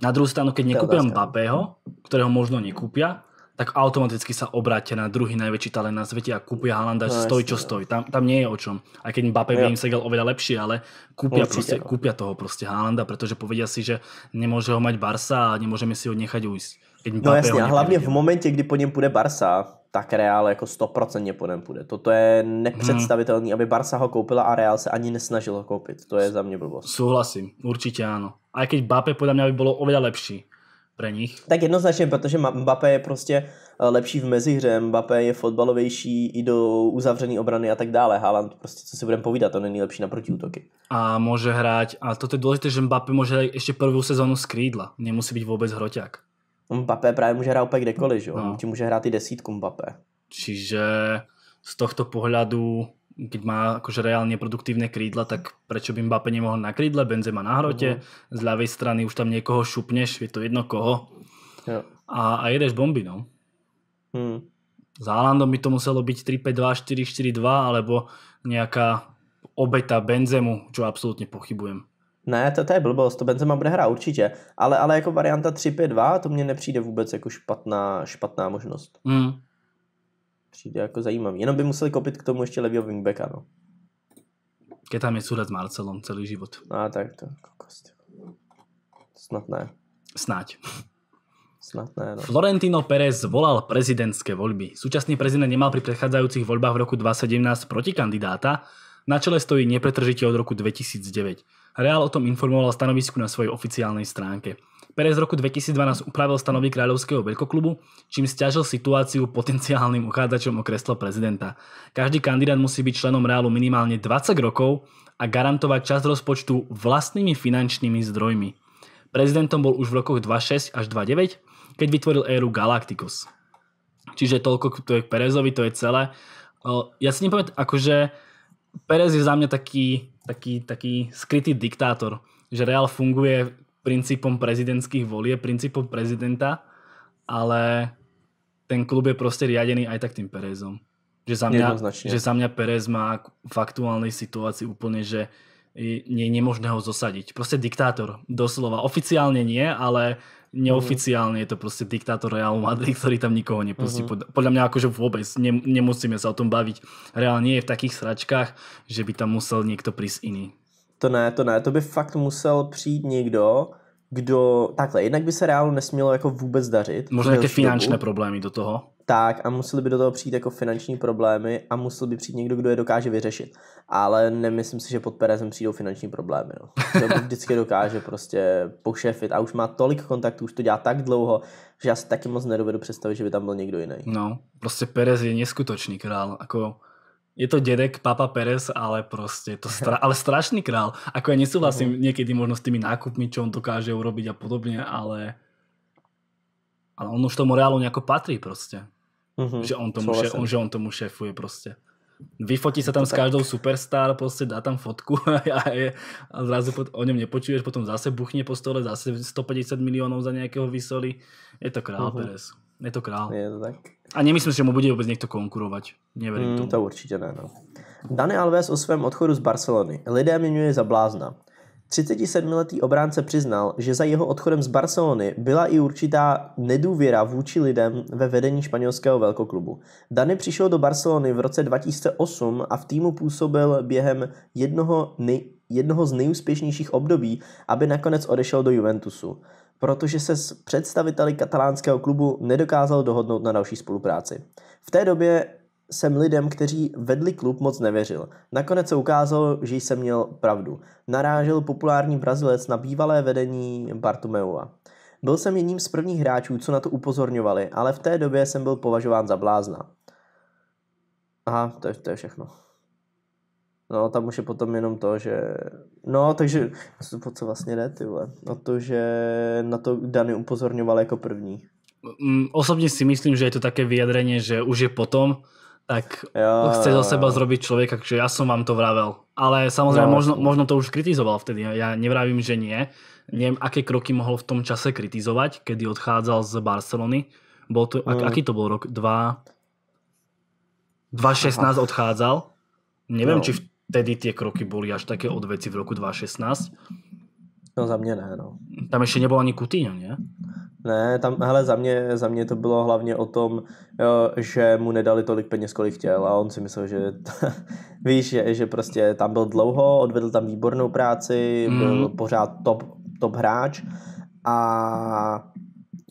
Na druhou stranu, keď nekúpia Mbappého, kterého možno nekúpia, tak automaticky sa obráte na druhý najväčší talent na svete a kúpia Halanda, no, stoj čo stojí. No. Tam, tam nie je o čom. Aj keď Mbappé by im segel oveľa lepšie, ale kúpia, Určite, proste, no. kúpia toho proste Halanda, pretože povedia si, že nemôže ho mať Barsa a nemôžeme si ho nechať ujsť. Keď no jasně, a hlavně v momentě, kdy po něm půjde Barsa, tak Real jako 100% po něm půjde. Toto je nepředstavitelné, hmm. aby Barsa ho koupila a Real se ani nesnažil ho koupit. To je za mě blbost. Souhlasím, určitě ano. A když Bape podle mě by bylo oveľa lepší pro nich? Tak jednoznačně, protože Mbappé je prostě eh, lepší v mezihře, Mbappé je fotbalovější i do uzavřené obrany a tak dále. Haaland prostě, co si budeme povídat, to není lepší na protiútoky. A může hrát, a to je důležité, že Mbappé může hrát ještě první sezónu z krídla, nemusí být vůbec hroťák. No, Mbappé právě může hrát úplně kdekoliv, že? No. On může hrát i desítku Mbappé. Čiže z tohto pohledu keď má akože reálne produktívne krídla, tak prečo by Mbappé nemohol na krídle, Benzema na hrote, uh-huh. z ľavej strany už tam niekoho šupneš, je to jedno koho. Jo. A, a jedeš bomby, no. Hmm. S Haalandom by to muselo byť 3-5-2, 4-4-2, alebo nejaká obeta Benzemu, čo absolútne pochybujem. Ne, to, to je blbost, to Benzema bude hrát určitě, ale, ale jako varianta 3-5-2, to mně nepřijde vůbec jako špatná, špatná možnost. Mm přijde jako zajímavý. Jenom by museli koupit k tomu ještě levýho wingbacka, no. Je tam je s Marcelom celý život. A tak to, kokost. Snad ne. Snáď. Snad ne, no. Florentino Pérez zvolal prezidentské voľby. Súčasný prezident nemal pri predchádzajúcich voľbách v roku 2017 protikandidáta. Na čele stojí nepretržite od roku 2009. Real o tom informoval stanovisku na svojej oficiálnej stránke. Perez roku 2012 upravil stanovy kráľovského veľkoklubu, čím stiažil situáciu potenciálnym uchádzačom o kreslo prezidenta. Každý kandidát musí byť členom Realu minimálne 20 rokov a garantovať časť rozpočtu vlastnými finančnými zdrojmi. Prezidentom bol už v rokoch 2006 až 2009, keď vytvoril éru Galacticus. Čiže toľko to je k Perezovi, to je celé. Ja si nepamätám, akože Perez je za mňa taký taký, taký skrytý diktátor, že Real funguje princípom prezidentských volie, princípom prezidenta, ale ten klub je proste riadený aj tak tým Perezom. Že za mňa, že za mňa Perez má v aktuálnej situácii úplne, že je nemožné ho zosadiť. Proste diktátor, doslova. Oficiálne nie, ale neoficiálne je to proste diktátor Real Madrid, ktorý tam nikoho nepustí. Uh-huh. Podľa mňa akože vôbec, ne, nemusíme sa o tom baviť. Real nie je v takých sračkách, že by tam musel niekto prísť iný. To ne, to ne, to by fakt musel přijít někdo, kdo, takhle, jednak by se Realu nesmělo jako vůbec dařit. Možná nějaké finanční problémy do toho tak a museli by do toho přijít jako finanční problémy a musel by přijít někdo, kdo je dokáže vyřešit. Ale nemyslím si, že pod Perezem přijdou finanční problémy. No. Kdo vždycky dokáže prostě pošefit a už má tolik kontaktů, už to dělá tak dlouho, že já si taky moc nedovedu představit, že by tam byl někdo jiný. No, prostě Perez je neskutočný král. Ako je to dědek Papa Perez, ale prostě to stra- ale strašný král. Ako ja nesúhlasím uh-huh. Mhm. někdy možno s těmi nákupmi, čo on dokáže urobiť a podobně, ale ale on už tomu reálu nejako patrí prostě mm-hmm. že, on tomu šéf, on, že on tomu šéfuje prostě. Vyfotí se tam s každou superstar, prostě dá tam fotku a, je, a zrazu pot, o něm nepočuješ, potom zase buchne po stole, zase 150 milionů za nějakého vysolí. Je to král, uh-huh. Perez. Je to král. Je to tak. A nemyslím si, že mu bude vůbec někdo konkurovat. Neverím mm, tomu. To určitě ne, no. Dani Alves o svém odchodu z Barcelony. Lidé mě za blázna. 37-letý obránce přiznal, že za jeho odchodem z Barcelony byla i určitá nedůvěra vůči lidem ve vedení španělského velkoklubu. Dany přišel do Barcelony v roce 2008 a v týmu působil během jednoho, nej, jednoho z nejúspěšnějších období, aby nakonec odešel do Juventusu, protože se s představiteli katalánského klubu nedokázal dohodnout na další spolupráci. V té době jsem lidem, kteří vedli klub, moc nevěřil. Nakonec se ukázalo, že jsem měl pravdu. Narážel populární Brazilec na bývalé vedení Bartomeua. Byl jsem jedním z prvních hráčů, co na to upozorňovali, ale v té době jsem byl považován za blázna. Aha, to je, to je všechno. No, tam už je potom jenom to, že... No, takže po co vlastně jde, ty vole? No to, že na to Dany upozorňoval jako první. Mm, osobně si myslím, že je to také vyjadrenie, že už je potom, tak jo, chce za seba zrobiť človeka, že ja som vám to vravel. Ale samozrejme, no, možno, no. možno to už kritizoval vtedy. Ja nevravím, že nie. Neviem, aké kroky mohol v tom čase kritizovať, kedy odchádzal z Barcelony. Bol to, mm. aký to bol rok? 2... 2016 odchádzal. Neviem, no. či vtedy tie kroky boli až také odveci v roku 2016 No za mě ne, no. Tam ještě nebyl ani Coutinho, ne? Ne, tam, hele, za mě, za mě to bylo hlavně o tom, jo, že mu nedali tolik peněz, kolik chtěl a on si myslel, že t- víš, že, že prostě tam byl dlouho, odvedl tam výbornou práci, mm. byl mhm. pořád top, top hráč a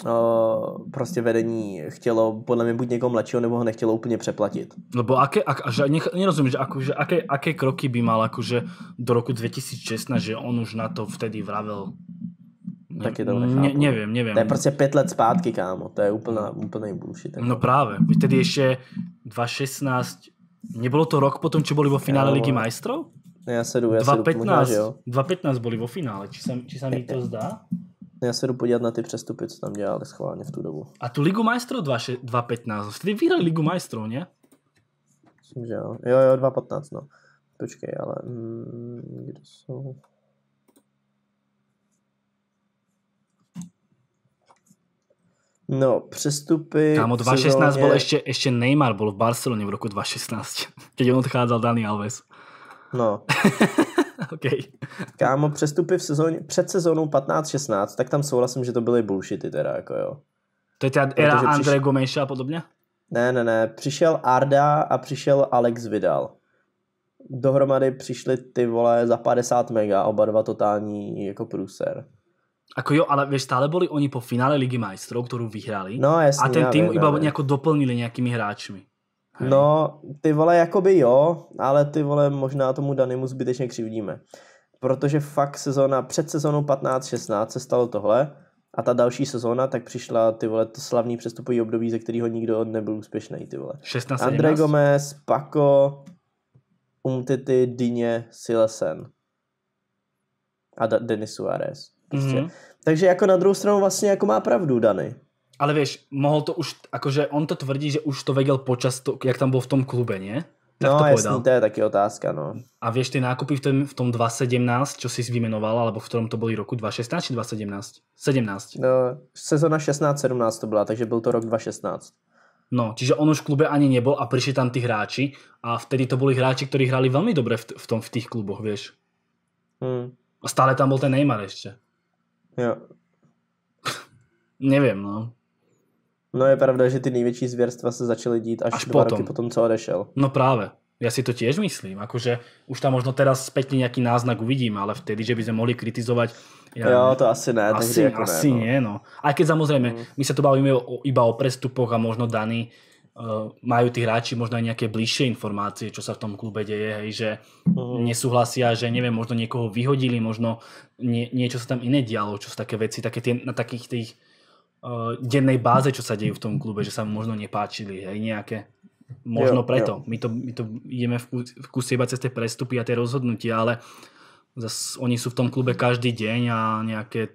Eh, prostě vedení chtělo podle mě buď někoho mladšího, nebo ho nechtělo úplně přeplatit. Lebo aké, ak, že nech, nerozumím, že jako, že aké, aké kroky by mal akože do roku 2016, že on už na to vtedy vravel? Ne, Taky to Ne, no. nevím, nevím. To je prostě pět let zpátky, kámo, to je úplná, úplný bullshit. Jako. No právě, vtedy ještě 2016, nebylo to rok potom, co byli vo finále Ligy majstrov? Ja sedu, ja 2.15, 2.15 byli vo finále, či se, či mi to zdá? Já se jdu podívat na ty přestupy, co tam dělali schválně v tu dobu. A tu Ligu majstrov 2.15, ty vyhrali Ligu majstrov, ne? Myslím, že jo. Jo, jo, 2.15, no. Počkej, ale mm, kde jsou... No, přestupy... Kámo, 2016 sezóně... byl ještě, ještě Neymar, byl v Barceloně v roku 2016, když on odcházel Dani Alves. No. ok. Kámo, přestupy v sezóně, před sezónou 15-16, tak tam souhlasím, že to byly bullshity teda, jako jo. To je teda era Andre přiš... Gomeša a podobně? Ne, ne, ne. Přišel Arda a přišel Alex Vidal. Dohromady přišli ty vole za 50 mega, oba dva totální jako průser. Ako jo, ale vieš, stále boli oni po finále Ligy majstrov, ktorú vyhrali. No, jasný, a ten tým iba nejako doplnili nejakými hráčmi. No, ty vole, jakoby jo, ale ty vole, možná tomu Danimu zbytečně křivdíme. Protože fakt sezóna, před sezónou 15-16 se stalo tohle a ta další sezóna, tak přišla ty vole, to slavný přestupový období, ze kterého nikdo nebyl úspěšný, ty vole. 16 André Gomez, Paco, Umtity, Dyně, Silesen a da- Denis Suárez. Prostě. Mm-hmm. Takže jako na druhou stranu vlastně jako má pravdu Dany. Ale vieš, mohol to už, akože on to tvrdí, že už to vedel počas, to, jak tam bol v tom klube, nie? Tak no to jasný, to je taký otázka, no. A vieš, ty nákupy v tom, v tom 2017, čo si vymenoval, alebo v ktorom to boli roku 2016 či 2017? 17. No, sezona 16-17 to byla, takže byl to rok 2016. No, čiže on už v klube ani nebol a prišli tam tí hráči a vtedy to boli hráči, ktorí hrali veľmi dobre v, v, tom, v tých kluboch, vieš. Hmm. A stále tam bol ten Neymar ešte. Jo. Neviem, no. No je pravda, že ty největší zvěrstva se začaly dít až, až dva potom. roky potom, co odešel. No právě. Ja si to tiež myslím, akože už tam možno teraz spätne nejaký náznak uvidím, ale vtedy, že by sme mohli kritizovať ja, jo, to asi ne. Asi, jako asi no. ne, no. nie, no. Aj keď samozrejme, mm. my sa tu bavíme o, iba o prestupoch a možno daný uh, eh, majú tí hráči možno aj nejaké bližšie informácie, čo sa v tom klube deje, hej, že mm. nesúhlasia, že neviem, možno niekoho vyhodili, možno nie, niečo sa tam iné dialo, čo sú také veci, také tie, na takých tých uh, dennej báze, čo sa dejú v tom klube, že sa mu možno nepáčili, hej, nejaké. Možno jo, preto. Jo. My, to, my to ideme v, v kuse iba cez tie prestupy a tie rozhodnutia, ale oni sú v tom klube každý deň a nejaké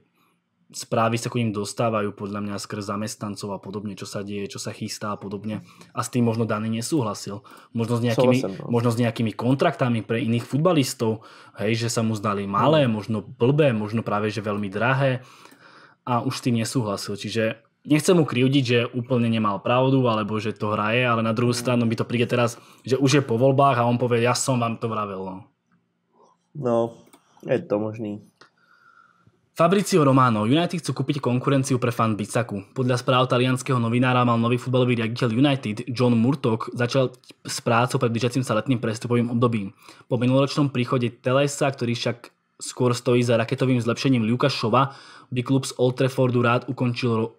správy sa k ním dostávajú podľa mňa skrz zamestnancov a podobne, čo sa deje, čo sa chystá a podobne. A s tým možno Dany nesúhlasil. Možno s nejakými, no. možno s nejakými kontraktami pre iných futbalistov, hej, že sa mu zdali malé, možno blbé, možno práve že veľmi drahé a už s tým nesúhlasil. Čiže nechcem mu kriudiť, že úplne nemal pravdu alebo že to hraje, ale na druhou mm. stranu mi to príde teraz, že už je po voľbách a on povie, ja som vám to vravel. No, no je to možný. Fabricio Romano, United chcú kúpiť konkurenciu pre fan Bicaku. Podľa správ talianského novinára mal nový futbalový riaditeľ United, John Murtok, začal s prácou pred blížiacim sa letným prestupovým obdobím. Po minuloročnom príchode Telesa, ktorý však skôr stojí za raketovým zlepšením Luka Šova, by klub z Old Traffordu rád ukončil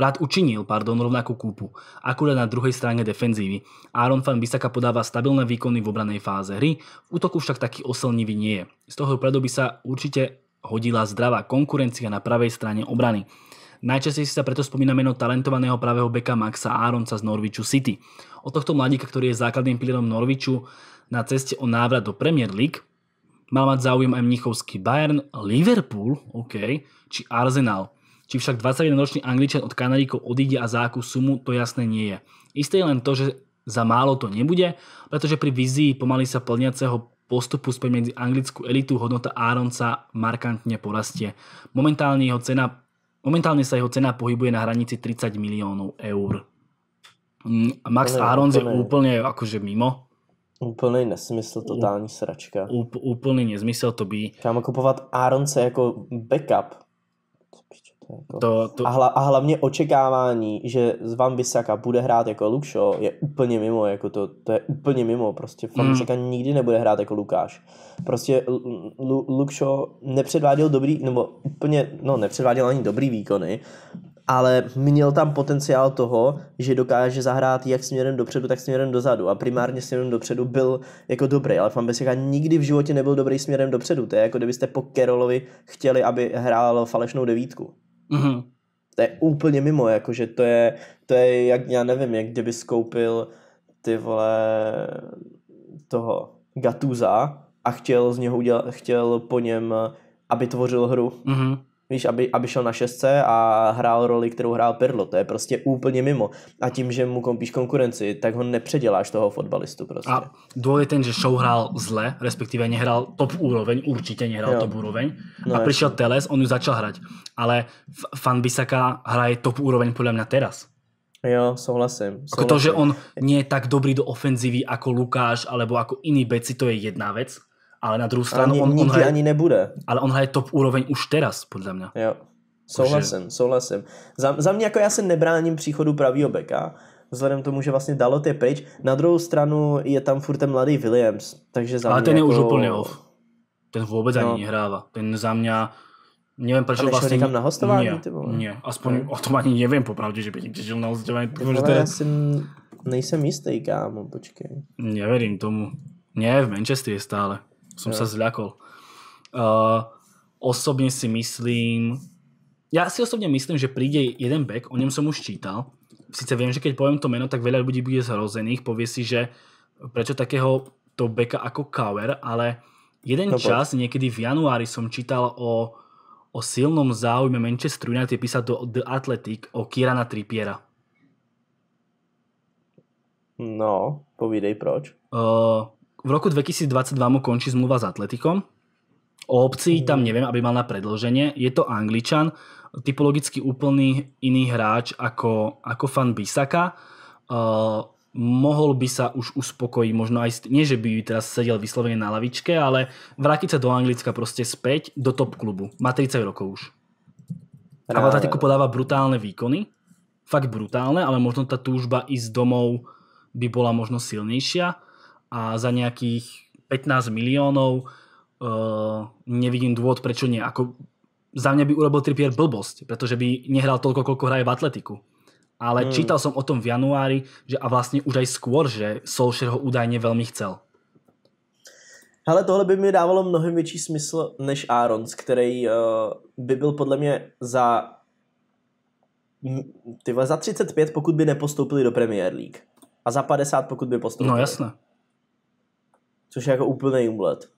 rád učinil pardon, rovnakú kúpu, akurát na druhej strane defenzívy. Aaron Fan Bisaka podáva stabilné výkony v obranej fáze hry, v útoku však taký oselnivý nie je. Z toho predu by sa určite hodila zdravá konkurencia na pravej strane obrany. si sa preto spomína meno talentovaného pravého beka Maxa Aaronca z Norwichu City. O tohto mladíka, ktorý je základným pilierom Norwichu na ceste o návrat do Premier League, Mal mať záujem aj mnichovský Bayern, Liverpool, OK, či Arsenal. Či však 21-ročný Angličan od Kanadíkov odíde a za akú sumu, to jasné nie je. Isté je len to, že za málo to nebude, pretože pri vizii pomaly sa plniaceho postupu späť medzi anglickú elitu hodnota Áronca markantne porastie. Momentálne, jeho cena, momentálne sa jeho cena pohybuje na hranici 30 miliónov eur. Mm, Max Arons je úplne akože mimo. Úplný nesmysl, totální sračka. Úp, úplný nesmysl to by. mám jako kupovat Aronce jako backup. Jako. To, to... A, hla, a hlavně očekávání, že z Van Bisaka bude hrát jako Lukšo je úplně mimo, jako to, to je úplně mimo, prostě Van mm. nikdy nebude hrát jako Lukáš. Prostě Luxo nepředváděl dobrý, nebo úplně, no nepředváděl ani dobrý výkony, ale měl tam potenciál toho, že dokáže zahrát jak směrem dopředu, tak směrem dozadu a primárně směrem dopředu byl jako dobrý, ale Fan Bissaka nikdy v životě nebyl dobrý směrem dopředu, to je jako kdybyste po Kerolovi chtěli, aby hrál falešnou devítku. Mm-hmm. To je úplně mimo, jakože to je, to je jak, já nevím, jak kdyby skoupil ty vole toho Gatuza a chtěl z něho udělat, chtěl po něm, aby tvořil hru. Mm-hmm Víš, aby, aby šel na šestce a hrál roli, kterou hrál Pirlo. To je prostě úplně mimo. A tím, že mu kompíš konkurenci, tak ho nepředěláš toho fotbalistu prostě. A důvod je ten, že Show hrál zle, respektive nehrál top úroveň, určitě nehrál jo. top úroveň. No, a jasný. přišel Teles, on už začal hrát. Ale Fan Bisaka hraje top úroveň podle mě teraz. Jo, souhlasím. souhlasím. Jako to, že on není tak dobrý do ofenzivy jako Lukáš alebo jako iní beci, to je jedna věc. Ale na druhou stranu ani, on, nikdy on hraje, ani nebude. Ale on hraje top úroveň už teraz, podle mě. Jo. Souhlasím, Takže... souhlasím. Za, za mě jako já se nebráním příchodu pravýho beka, vzhledem tomu, že vlastně dalo je pryč. Na druhou stranu je tam furt ten mladý Williams, takže za Ale ten jako... je už jako- úplně off. Ten vůbec no. ani nehrává. Ten za mě, nevím, proč vlastně... tam na hostování? Ne, ty vole. ne, aspoň hmm. o tom ani nevím popravdě, že by někdy žil na hostování. vole, to je... Já si nejsem jistý, kámo, počkej. Nevěřím tomu. Ne, v Manchesteru je stále som jo. sa zľakol. Uh, osobne si myslím, ja si osobne myslím, že príde jeden back, o ňom som už čítal. Sice viem, že keď poviem to meno, tak veľa ľudí bude zhrozených, povie si, že prečo takého to backa ako Kauer, ale jeden no, čas, niekedy v januári som čítal o, o silnom záujme Manchester United písať do The Athletic o Kirana Trippiera. No, povídej proč. Uh, v roku 2022 mu končí zmluva s Atletikom. O mm. tam neviem, aby mal na predlženie. Je to Angličan, typologicky úplný iný hráč ako, ako fan Bisaka. Uh, mohol by sa už uspokojiť, možno aj, nie že by teraz sedel vyslovene na lavičke, ale vrátiť sa do Anglicka proste späť do top klubu. Má 30 rokov už. A v Atletiku podáva brutálne výkony. Fakt brutálne, ale možno tá túžba ísť domov by bola možno silnejšia a za nejakých 15 miliónov uh, eh, nevidím dôvod, prečo nie. Ako, za mňa by urobil Trippier blbosť, pretože by nehral toľko, koľko hraje v atletiku. Ale hmm. čítal som o tom v januári že a vlastně už aj skôr, že Solskjaer ho údajně velmi chcel. Ale tohle by mi dávalo mnohem větší smysl než Arons, který uh, by byl podle mě za tyhle, za 35, pokud by nepostoupili do Premier League. A za 50, pokud by postoupili. No jasné což je jako úplný umlet.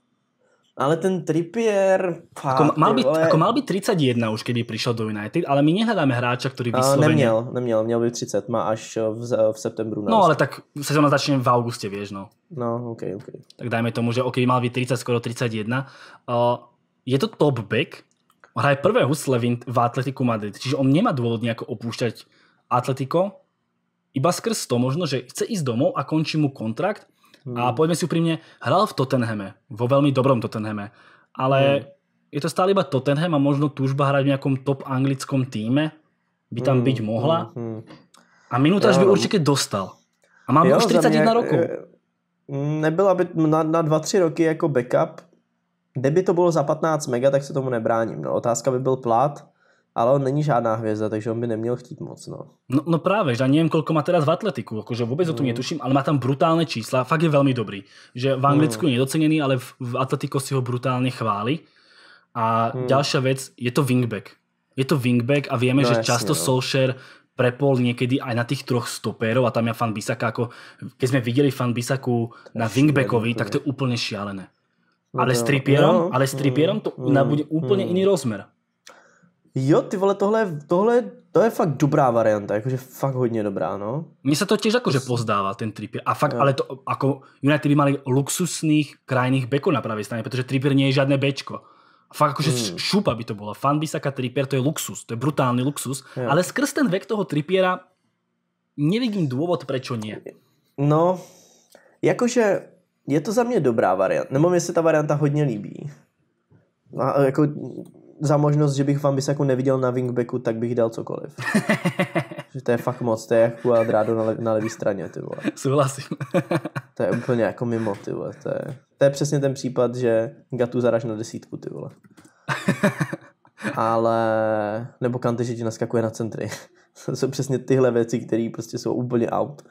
Ale ten Trippier... ako, mal by, ako mal by 31 už, keby prišiel do United, ale my nehľadáme hráča, ktorý vyslovene... Uh, neměl, neměl, měl by 30, má až eh, v, v septembru. No ale tak sezóna začne v auguste, vieš, no. No, ok, ok. Tak dajme tomu, že ok, mal by 30, skoro 31. Uh, eh, je to top back, hraje prvé husle v, v Atletiku Madrid, čiže on nemá dôvod nejako opúšťať Atletico, iba skrz to možno, že chce ísť domov a končí mu kontrakt Hmm. A pojďme si upřímně, hrál v Tottenhame, vo velmi dobrom Tottenhame, ale hmm. je to stále iba Tottenham a možno tužba hrať v nějakom top anglickom týme by tam hmm. byť mohla. Hmm. hmm. A minutáž by no. určitě dostal. A mám jo, už 31 rokov. Eh, mm, nebyla by na, na 2-3 roky jako backup. Kdyby to bylo za 15 mega, tak se tomu nebráním. No, otázka by byl plat, ale on není žádná hvězda, takže on by neměl chtít moc. No, no, no právě, že nevím, kolko má teda v atletiku, jakože vůbec mm. o tom hmm. netuším, ale má tam brutální čísla, fakt je velmi dobrý. Že v Anglicku mm. je nedoceněný, ale v, v atletiku si ho brutálně chválí. A mm. další věc, je to wingback. Je to wingback a víme, no, že jasný, často no. Solskjaer prepol někdy aj na těch troch stopérov a tam je fan Bisaka jako keď jsme viděli fan Bisaku na wingbackovi, tak to je úplně šialené. No ale s Tripierom, no, ale s mm, Tripierom to mm, bude mm. úplne jiný rozmer. Jo, ty vole, tohle, tohle, to je fakt dobrá varianta, jakože fakt hodně dobrá, no. Mně se to těž jakože pozdává ten Trippier. A fakt, jo. ale to, jako United by mali luxusných krajných beků na pravé straně, protože Trippier není žádné bečko. Fakt jakože hmm. šupa by to bylo. Fan Bisaka Trippier, to je luxus, to je brutální luxus. Jo. Ale skrz ten vek toho Trippiera nevidím důvod, proč ne. No, jakože je to za mě dobrá varianta. Nebo mi se ta varianta hodně líbí. No, jako za možnost, že bych vám bys jako neviděl na wingbacku, tak bych dal cokoliv. že to je fakt moc, to je jak Cuadrado na, le- na levé straně, ty vole. Souhlasím. to je úplně jako mimo, ty vole. To je, to je přesně ten případ, že Gatu zaraž na desítku, ty vole. Ale, nebo Kante, že ti naskakuje na centry. to jsou přesně tyhle věci, které prostě jsou úplně out.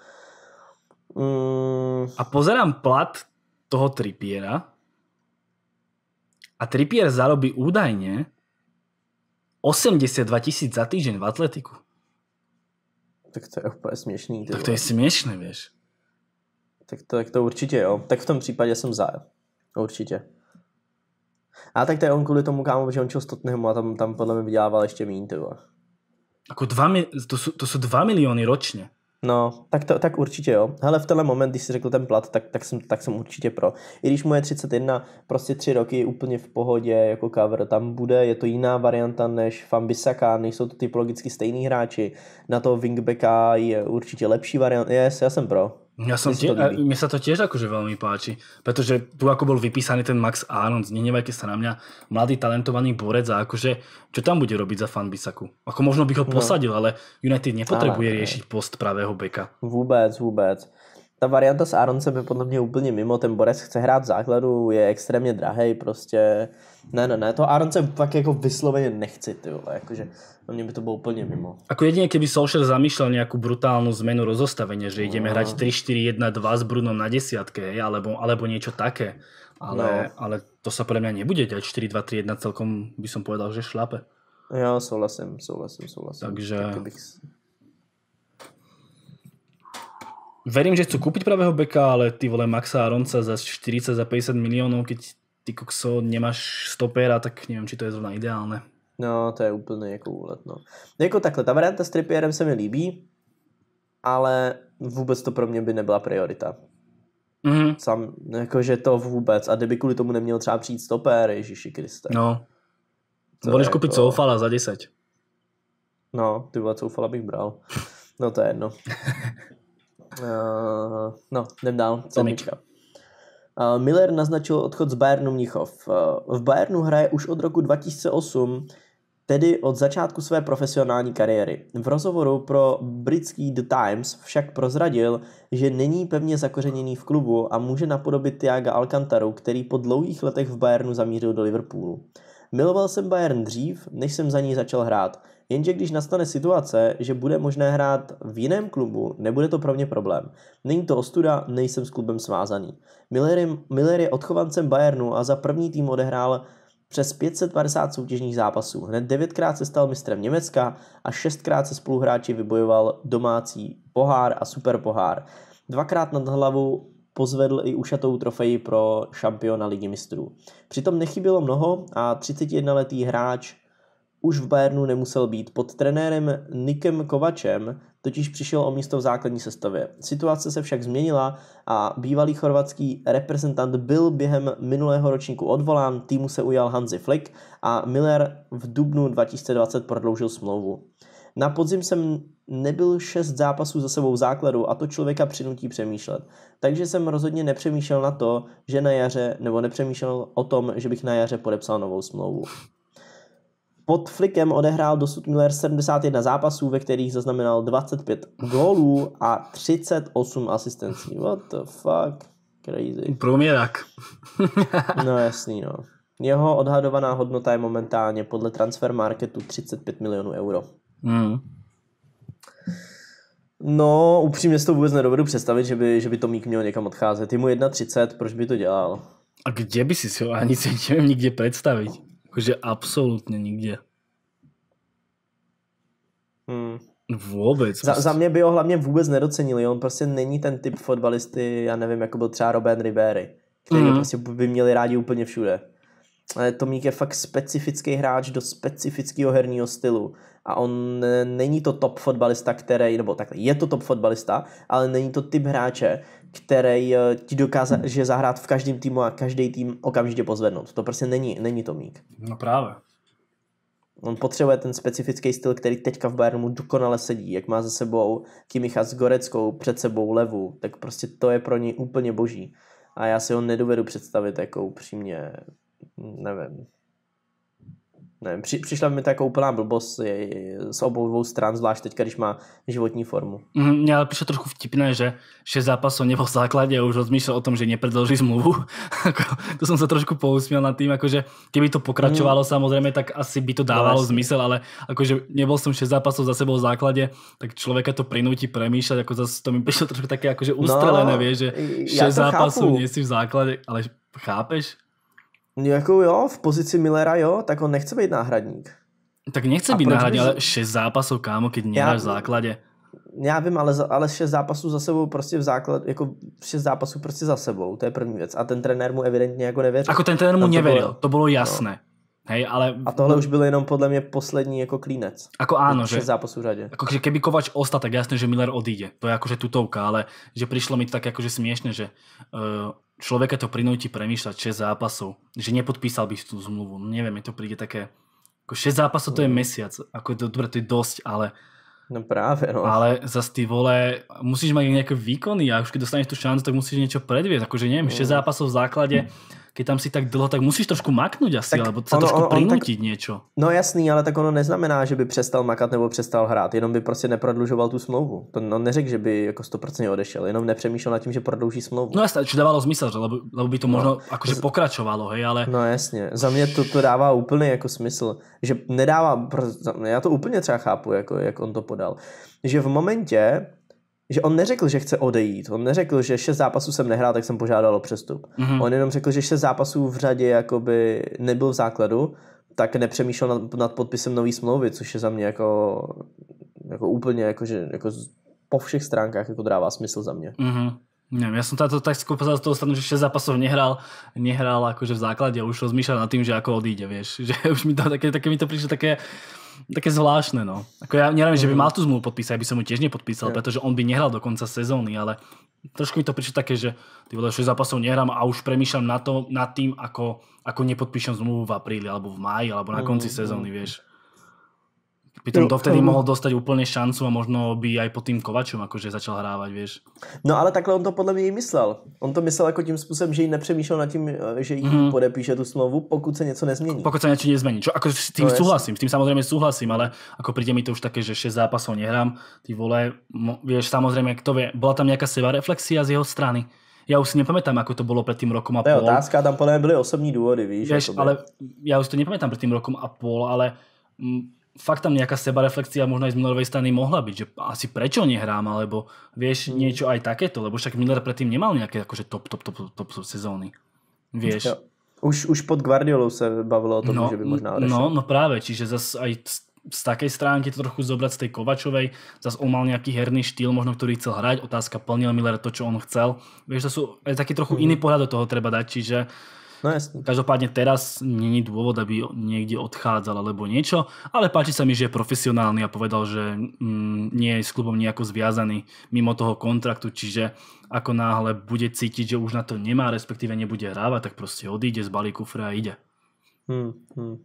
Mm. A pozerám plat toho tripiera. a Trippier zarobí údajne 82 tisíc za týždeň v atletiku. Tak to je úplně směšný. Tak to je směšné, víš. Tak to, tak to určitě jo. Tak v tom případě jsem za. Určitě. A tak to je on kvůli tomu kámo, že on čel z a tam, tam podle mě vydělával ještě méně, ty Ako dva, to, jsou, to jsou dva miliony ročně. No, tak, to, tak určitě jo. Hele, v tenhle moment, když jsi řekl ten plat, tak, tak, jsem, tak jsem určitě pro. I když mu je 31, prostě tři roky úplně v pohodě jako cover tam bude, je to jiná varianta než Fambisaka, nejsou to typologicky stejní hráči. Na to wingbacka je určitě lepší varianta. Yes, já jsem pro. Ja som tie, mne sa to tiež akože veľmi páči, pretože tu ako bol vypísaný ten Max Aron, znenevajte sa na mňa, mladý talentovaný borec a akože čo tam bude robiť za fanbisaku? Ako možno bych ho no. posadil, no. ale United nepotrebuje ale, riešiť post pravého beka. Vôbec, vôbec ta varianta s Aroncem je podle mě úplně mimo, ten Borec chce hrát v základu, je extrémně drahý prostě, ne, ne, ne, to Aronce fakt jako vysloveně nechci, ty vole, jakože na mě by to bylo úplně mimo. Ako jedině, keby Solskjaer zamýšlel nějakou brutálnu zmenu rozostavení, že jdeme no. hrať 3-4-1-2 s Brunom na desiatke, alebo, alebo něco také, ale, no. ale to se podle mě nebude dělat, 4-2-3-1 celkom by som povedal, že šlape. Jo, souhlasím, souhlasím, souhlasím. Takže... Taky bych verím, že chcú kúpiť pravého beka, ale ty vole Maxa Aronca za 40, za 50 miliónov, keď ty kokso nemáš stopera, tak nevím, či to je zrovna ideálne. No, to je úplně jako úlet, no. Jako takhle, ta varianta s Trippierem se mi líbí, ale vůbec to pro mě by nebyla priorita. Mm-hmm. Sam, jakože to vůbec. A kdyby kvůli tomu neměl třeba přijít stoper, Ježíši Kriste. No. To Budeš jako... Soufala za 10. No, ty vole, Soufala bych bral. No to je jedno. Uh, no, jdem dál. Sedmička. Uh, Miller naznačil odchod z Bayernu Mnichov. Uh, v Bayernu hraje už od roku 2008, tedy od začátku své profesionální kariéry. V rozhovoru pro britský The Times však prozradil, že není pevně zakořeněný v klubu a může napodobit Tiaga Alcantaru, který po dlouhých letech v Bayernu zamířil do Liverpoolu. Miloval jsem Bayern dřív, než jsem za ní začal hrát. Jenže když nastane situace, že bude možné hrát v jiném klubu, nebude to pro mě problém. Není to ostuda, nejsem s klubem svázaný. Miller je, Miller je odchovancem Bayernu a za první tým odehrál přes 550 soutěžních zápasů. Hned devětkrát se stal mistrem Německa a šestkrát se spoluhráči vybojoval domácí pohár a superpohár. Dvakrát nad hlavu pozvedl i ušatou trofeji pro šampiona ligy mistrů. Přitom nechybělo mnoho a 31-letý hráč už v Bayernu nemusel být. Pod trenérem Nikem Kovačem totiž přišel o místo v základní sestavě. Situace se však změnila a bývalý chorvatský reprezentant byl během minulého ročníku odvolán, týmu se ujal Hanzi Flick a Miller v dubnu 2020 prodloužil smlouvu. Na podzim jsem nebyl šest zápasů za sebou v základu a to člověka přinutí přemýšlet. Takže jsem rozhodně nepřemýšlel na to, že na jaře, nebo nepřemýšlel o tom, že bych na jaře podepsal novou smlouvu. Pod Flikem odehrál dosud Miller 71 zápasů, ve kterých zaznamenal 25 gólů a 38 asistencí. What the fuck? Crazy. Průměrak. no jasný, no. Jeho odhadovaná hodnota je momentálně podle transfer marketu 35 milionů euro. Mm. No, upřímně si to vůbec nedovedu představit, že by, že by Tomík měl někam odcházet. Je mu 1,30, proč by to dělal? A kde by si si ho ani se nikde představit? Jakože absolutně nikde. Hmm. No vůbec. Za, prostě. za mě by ho hlavně vůbec nedocenili. On prostě není ten typ fotbalisty, já nevím, jako byl třeba Robin Ribery, který mm. prostě by měli rádi úplně všude. Ale Tomík je fakt specifický hráč do specifického herního stylu a on e, není to top fotbalista, který, nebo takhle, je to top fotbalista, ale není to typ hráče, který e, ti dokáže hmm. zahrát v každém týmu a každý tým okamžitě pozvednout. To prostě není, není to mík. No právě. On potřebuje ten specifický styl, který teďka v Bayernu dokonale sedí, jak má za sebou Kimicha s Goreckou, před sebou levu, tak prostě to je pro něj úplně boží. A já si ho nedovedu představit jako upřímně, nevím, ne, při, přišla mi taková jako úplná blbost je, je, z obou dvou stran, zvlášť teď, když má životní formu. Mně mhm, ale přišlo trochu vtipné, že šest zápasů nebo v základě a už rozmýšlel o tom, že nepredlží zmluvu. Jako, to jsem se trošku pousměl nad tím, že kdyby to pokračovalo mm. samozřejmě, tak asi by to dávalo no, zmysel, ale jakože nebyl jsem šest zápasů za sebou v základě, tak člověka to prinutí přemýšlet, jako zase to mi přišlo trošku také jakože ustrelené, no, vie, že šest zápasů nejsi v základě, ale chápeš? No jako jo, v pozici Millera jo, tak on nechce být náhradník. Tak nechce a být náhradník, ale šest zápasů, kámo, keď já, v základě. Já vím, ale, ale šest zápasů za sebou prostě v základ, jako šest zápasů prostě za sebou, to je první věc. A ten trenér mu evidentně jako nevěřil. Ako ten trenér mu nevěřil, to bylo no. jasné. No. Hej, ale... A tohle už byl jenom podle mě poslední jako klínec. Ako áno, že... zápasu v řadě. Ako, že keby Kovač osta, tak jasné, že Miller odíde. To je akože tutovka, ale že prišlo mi to tak akože smiešne, že eh, člověka človeka to prinúti premýšľať 6 zápasov, že nepodpísal by tú zmluvu. No, Neviem, mi to príde také... 6 jako zápasov to je mesiac. Mm. Ako, je to dobré, to je dosť, ale... No právě, no. Ale za ty vole, musíš mít nějaké výkony a už když dostaneš tu šanci, tak musíš něco předvět. Jakože nevím, 6 mm. zápasů v základě, mm keď tam si tak dlho, tak musíš trošku maknout asi, tak alebo se to trošku on, prinutit tak, něco. No jasný, ale tak ono neznamená, že by přestal makat nebo přestal hrát, jenom by prostě neprodlužoval tu smlouvu. To no, neřekl, že by jako 100% odešel, jenom nepřemýšlel nad tím, že prodlouží smlouvu. No jasně, či dávalo smysl, že lebo, lebo by to no, možno akože z... pokračovalo, hej, ale... No jasně, za mě to, to dává úplně jako smysl, že nedává, já to úplně třeba chápu, jako, jak on to podal, že v momentě, že on neřekl, že chce odejít, on neřekl, že šest zápasů jsem nehrál, tak jsem požádal o přestup. Mm-hmm. On jenom řekl, že šest zápasů v řadě jakoby nebyl v základu, tak nepřemýšlel nad, nad podpisem nové smlouvy, což je za mě jako, jako úplně jako, že, jako po všech stránkách jako dává smysl za mě. Mm-hmm. Nevím, já jsem to tak pozeral z toho stranu, že 6 zápasov nehral, nehral akože v základe, už rozmýšľal nad tým, že ako odíde, vieš. Že už mi to, také, také mi to prišlo také, také zvláštne, no. Ako ja neviem, že by mhm. mal tú zmluvu podpísať, by som mu tiež nepodpísal, yeah. pretože on by nehral do konca sezóny, ale trošku mi to prišlo také, že ty vole, 6 zápasov nehrám a už premýšľam na to, nad tým, ako, ako nepodpíšem zmluvu v apríli, alebo v máji, alebo na konci mhm, sezóny, mhm. vieš by ten dovtedy mohl dostat úplně šancu a možno by aj pod tým Kovačům jakože začal hrávat, víš? No ale takhle on to podle mě i myslel. On to myslel jako tím způsobem, že ji nepřemýšlel nad tím, eh, že jí mm. podepíše tu smlouvu, pokud se něco nezmění. Pokud se něco nezmění. Čo, ako s tím no, souhlasím, s tím samozřejmě souhlasím, ale jako přijde mi to už také, že šest zápasů nehrám, ty vole, víš? samozřejmě, kdo ví, byla tam nějaká reflexia z jeho strany já už si nepamětám, jak to bylo před tím rokem a půl. To je otázka, tam podle byly osobní důvody, víš. Vieš, ale já už to nepamětám před tím rokem a půl, ale mm, fakt tam nejaká sebareflexia možno aj z Millerovej strany mohla byť, že asi prečo nehrám, alebo vieš, mm. niečo aj takéto, lebo však Miller predtým nemal nejaké akože top, top, top, top, top sezóny. Vieš. Už, už pod Guardiolou se bavilo o tom, no, že by možná No, no právě, čiže zase aj z, z takej stránky to trochu zobrať z tej Kovačovej, zase on mal nejaký herný štýl, možno ktorý chcel hrať, otázka plnil Miller to, čo on chcel. Vieš, to sú aj taký trochu mm. iný pohľad do toho treba dať, čiže uh, No jasný. Každopádně teraz není důvod, aby niekde odchádzal alebo niečo, ale páči sa mi, že je profesionálny a povedal, že mm, nie je s klubom nejako zviazaný mimo toho kontraktu, čiže ako náhle bude cítiť, že už na to nemá, respektíve nebude hrávať, tak prostě odíde, zbalí kufra a ide. Hmm, hmm.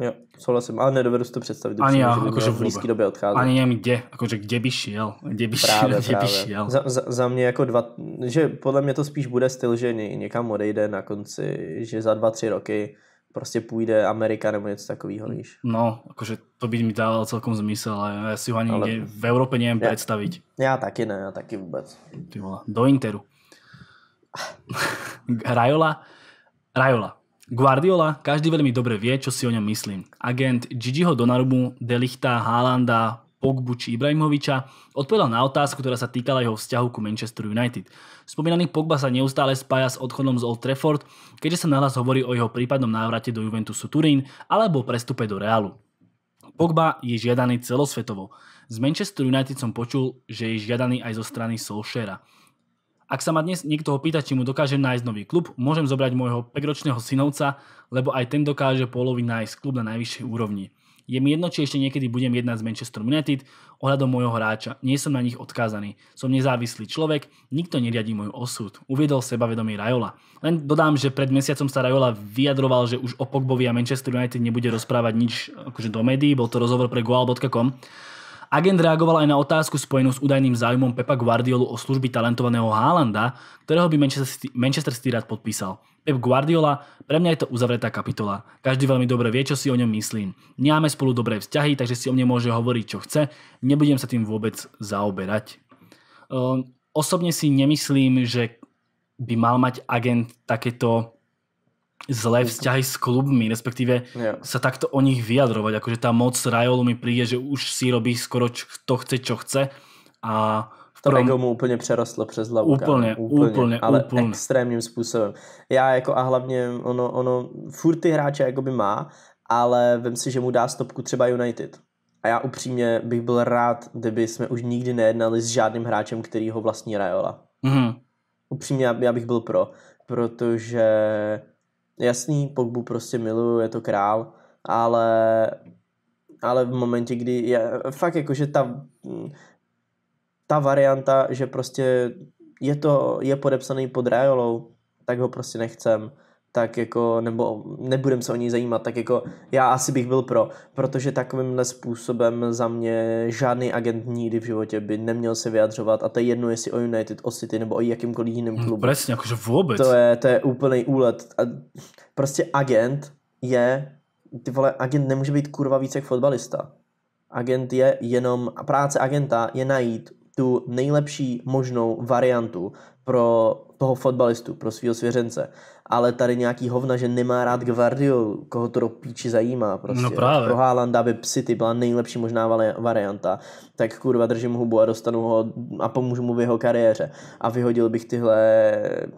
Jo, souhlasím, ale nedovedu si to představit. Ani já, jakože v blízké době odcházet. Ani nevím kde, jakože kde by šel, kde by právě, šel, kde právě. by šel. Za, za, za, mě jako dva, že podle mě to spíš bude styl, že někam odejde na konci, že za dva, tři roky prostě půjde Amerika nebo něco takového, víš. No, jakože to by mi dávalo celkom zmysel, ale já si ho ani ale... v Evropě nevím já, představit. Já taky ne, já taky vůbec. Ty vole, do Interu. Rajola, Rajola, Guardiola, každý veľmi dobre vie, čo si o ňom myslím. Agent Gigiho Donarumu, Delichta, Haalanda, Pogbu či Ibrahimoviča odpovedal na otázku, ktorá sa týkala jeho vzťahu ku Manchester United. Spomínaný Pogba sa neustále spája s odchodom z Old Trafford, keďže sa nahlas hovorí o jeho prípadnom návrate do Juventusu Turín alebo prestupe do Realu. Pogba je žiadaný celosvetovo. Z Manchester United som počul, že je žiadaný aj zo strany Solskjaera. Ak sa ma dnes niekto opýta, či mu dokáže nájsť nový klub, môžem zobrať môjho 5-ročného synovca, lebo aj ten dokáže polovi nájsť klub na najvyššej úrovni. Je mi jedno, či ešte niekedy budem jednať z Manchester United ohľadom môjho hráča. Nie som na nich odkázaný. Som nezávislý človek, nikto neriadí môj osud. Uviedol sebavedomý Rajola. Len dodám, že pred mesiacom sa Rajola vyjadroval, že už o Pogbovi a Manchester United nebude rozprávať nič akože do médií. Bol to rozhovor pre goal.com. Agent reagoval aj na otázku spojenú s údajným záujmom Pepa Guardiolu o služby talentovaného Haalanda, ktorého by Manchester City rád podpísal. Pep Guardiola, pre mňa je to uzavretá kapitola. Každý veľmi dobre vie, čo si o ňom myslím. Nemáme spolu dobré vzťahy, takže si o mne môže hovoriť, čo chce. Nebudem sa tým vôbec zaoberať. Ehm, osobne si nemyslím, že by mal mať agent takéto zlé jako- vzťahy s klubmi, respektíve yeah. sa takto o nich vyjadrovať. Akože tá moc Rajolu mi príde, že už si robí skoro to chce, čo chce a v to prom... ego mu úplně přerostlo přes hlavu. Úplně, úplně, úplně, ale úplně. extrémním způsobem. Já jako a hlavně ono, ono furt ty hráče jako by má, ale vím si, že mu dá stopku třeba United. A já upřímně bych byl rád, kdyby jsme už nikdy nejednali s žádným hráčem, který ho vlastní Rajola. Mm. Upřímně já bych byl pro, protože jasný, Pogbu prostě miluju, je to král, ale, ale v momentě, kdy je, fakt jakože ta, ta varianta, že prostě je to, je podepsaný pod Rajolou, tak ho prostě nechcem tak jako, nebo nebudem se o něj zajímat, tak jako já asi bych byl pro, protože takovýmhle způsobem za mě žádný agent nikdy v životě by neměl se vyjadřovat a to je jedno, jestli o United, o City nebo o jakýmkoliv jiném no, klubu. Přesně, jakože vůbec. To je, to je úplný úlet. A prostě agent je, ty vole, agent nemůže být kurva víc jak fotbalista. Agent je jenom, práce agenta je najít tu nejlepší možnou variantu pro toho fotbalistu, pro svého svěřence. Ale tady nějaký hovna, že nemá rád Guardiolu, koho to do píči zajímá. Prostě. No právě. Pro Haalanda by City byla nejlepší možná varianta. Tak kurva držím hubu a dostanu ho a pomůžu mu v jeho kariéře. A vyhodil bych tyhle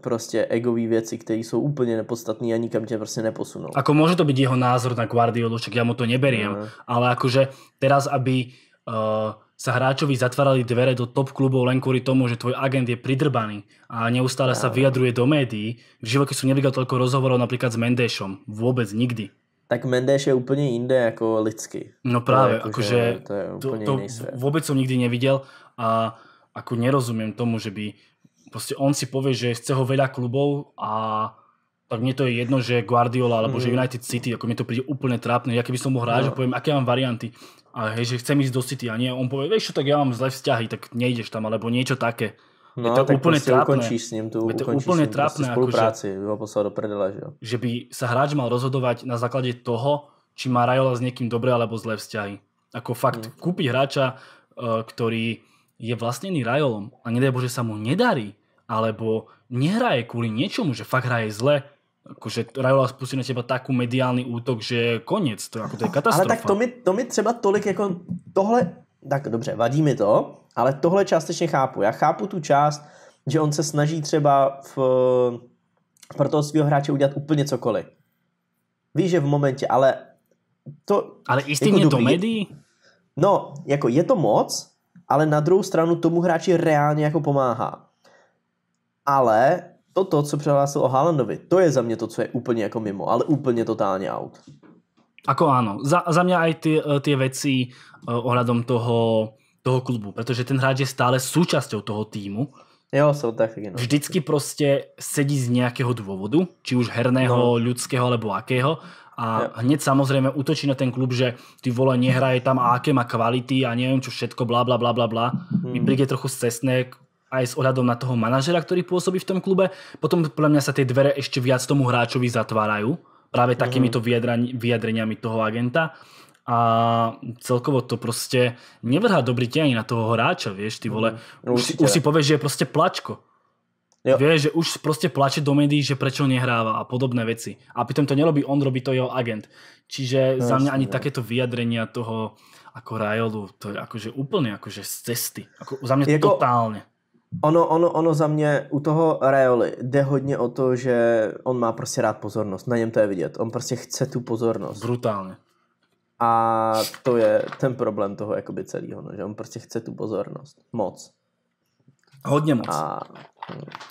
prostě egové věci, které jsou úplně nepodstatné a nikam tě prostě neposunou. Ako může to být jeho názor na Guardiolu, však já mu to Uh -huh. No. Ale jakože teraz, aby uh sa hráčovi zatvárali dvere do top klubov len kvôli tomu, že tvoj agent je pridrbaný a neustále sa vyjadruje do médií. V živote som nevidel toľko rozhovorov napríklad s Mendešom. Vôbec nikdy. Tak Mendeš je úplně iný jako lidský. No práve, akože, to, vôbec som vůbec jsem nikdy neviděl a ako nerozumím tomu, že by prostě on si povie, že chce ho veľa klubov a tak mne to je jedno, že Guardiola alebo mm. že United City, ako mi to príde úplne trápne. Ja keby som mu hráč, no. že poviem, aké mám varianty a hej, že chcem ísť do City a nie, on povie, vieš čo, tak ja mám zlé vzťahy, tak nejdeš tam, alebo niečo také. No, je to tak úplne prostě trápne. ukončíš s ním tu, je to úplne ním, trápne, spolupráci, ako, že, by ho poslal do predela, že jo. Že by sa hráč mal rozhodovať na základe toho, či má Rajola s niekým dobré alebo zlé vzťahy. Ako fakt, mm. kúpiť hráča, e, ktorý je vlastnený Rajolom a nedaj Bože sa mu nedarí, alebo nehraje kvôli niečomu, že fakt hraje zle, akože Rajola spustí na teba takú mediální útok, že koniec, to, jako to je katastrofa. Ale tak to mi, to mi třeba tolik jako tohle, tak dobře, vadí mi to, ale tohle částečně chápu. Já chápu tu část, že on se snaží třeba v, pro toho svého hráče udělat úplně cokoliv. Víš, že v momentě, ale to... Ale jistě jako do médií? No, jako je to moc, ale na druhou stranu tomu hráči reálně jako pomáhá. Ale toto, co přihlásil o Haalandovi, to je za mě to, co je úplně jako mimo, ale úplně totálně out. Ako ano, Za, za mě aj ty eh, ty věci uh, eh, ohľadom toho, toho klubu, protože ten hráč je stále součástí toho týmu. Jo, jsou tak. Jenom. Vždycky prostě sedí z nějakého důvodu, či už herného, no. ľudského, alebo akého. A jo. hned samozřejmě útočí na ten klub, že ty vole nehraje tam a aké má kvality a nevím, čo všetko, bla bla bla bla bla. Hmm. Mi príde trochu cestné, aj s ohľadom na toho manažera, ktorý pôsobí v tom klube. Potom podľa mňa sa tie dvere ešte viac tomu hráčovi zatvárajú práve takýmito mhm. vyjadreniami toho agenta a celkovo to prostě nevrhá dobrý ani na toho hráča, vieš, ty vole. Mhm. No už, si, povieš, že je prostě plačko. Vieš, že už prostě plače do médií, že prečo nehráva a podobné veci. A pritom to nerobí on, robí to jeho agent. Čiže za mňa ani takéto vyjadrenia toho ako Rajolu, to je akože úplne akože z cesty. za mňa jako- totálne. Ono, ono, ono za mě u toho Rayoli jde hodně o to, že on má prostě rád pozornost. Na něm to je vidět. On prostě chce tu pozornost. Brutálně. A to je ten problém toho jakoby celého, no, že on prostě chce tu pozornost. Moc. Hodně moc. A,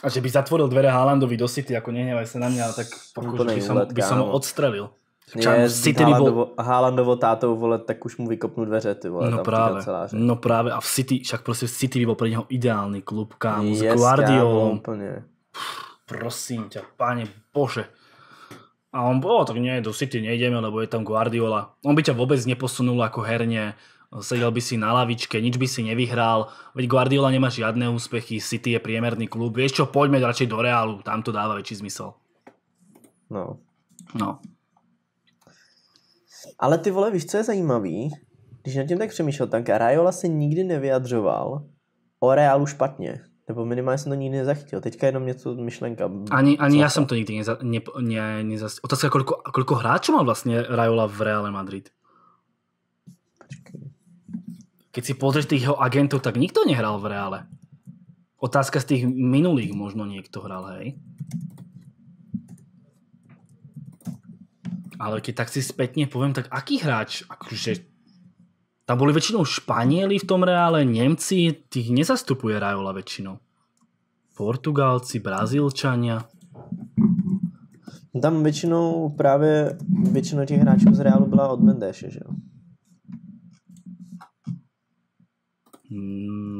a že by zatvoril dvere Haalandovi do City, jako nehnevaj se na mě, tak no pokud by som, by som ho no. odstrelil je City nebo... Haalandovo tátou, vole, tak už mu vykopnu dveře, ty vole, no tam právě, No právě a v City, však prostě v City by byl pro něho ideální klub, kámo, yes, s Guardiolou. Prosím tě, pane bože. A on, bol, tak nie, do City nejdeme, lebo je tam Guardiola. On by ťa vôbec neposunul ako herne, sedel by si na lavičke, nič by si nevyhral, veď Guardiola nemá žiadne úspechy, City je priemerný klub, vieš čo, poďme radšej do Reálu, tam to dáva väčší zmysel. No. No. Ale ty vole, víš, co je zajímavý? Když nad tím tak přemýšlel, tak Rajola se nikdy nevyjadřoval o Realu špatně. Nebo minimálně jsem to nikdy nezachytil. Teďka jenom něco myšlenka. Ani, ani já jsem to nikdy neza, ne, ne, nezas... Otázka, koliko, koliko hráčů má vlastně Rajola v Real Madrid? Když Keď si pozrieš tých jeho agentov, tak nikto nehral v Reále. Otázka z tých minulých možno niekto hral, hej? Ale keď tak si spätne poviem, tak aký hráč, akože tam boli väčšinou Španieli v tom reále, Nemci, tých nezastupuje Rajola väčšinou. Portugalci, Brazílčania. Tam většinou právě většina těch hráčů z Realu byla od Mendeše, že jo?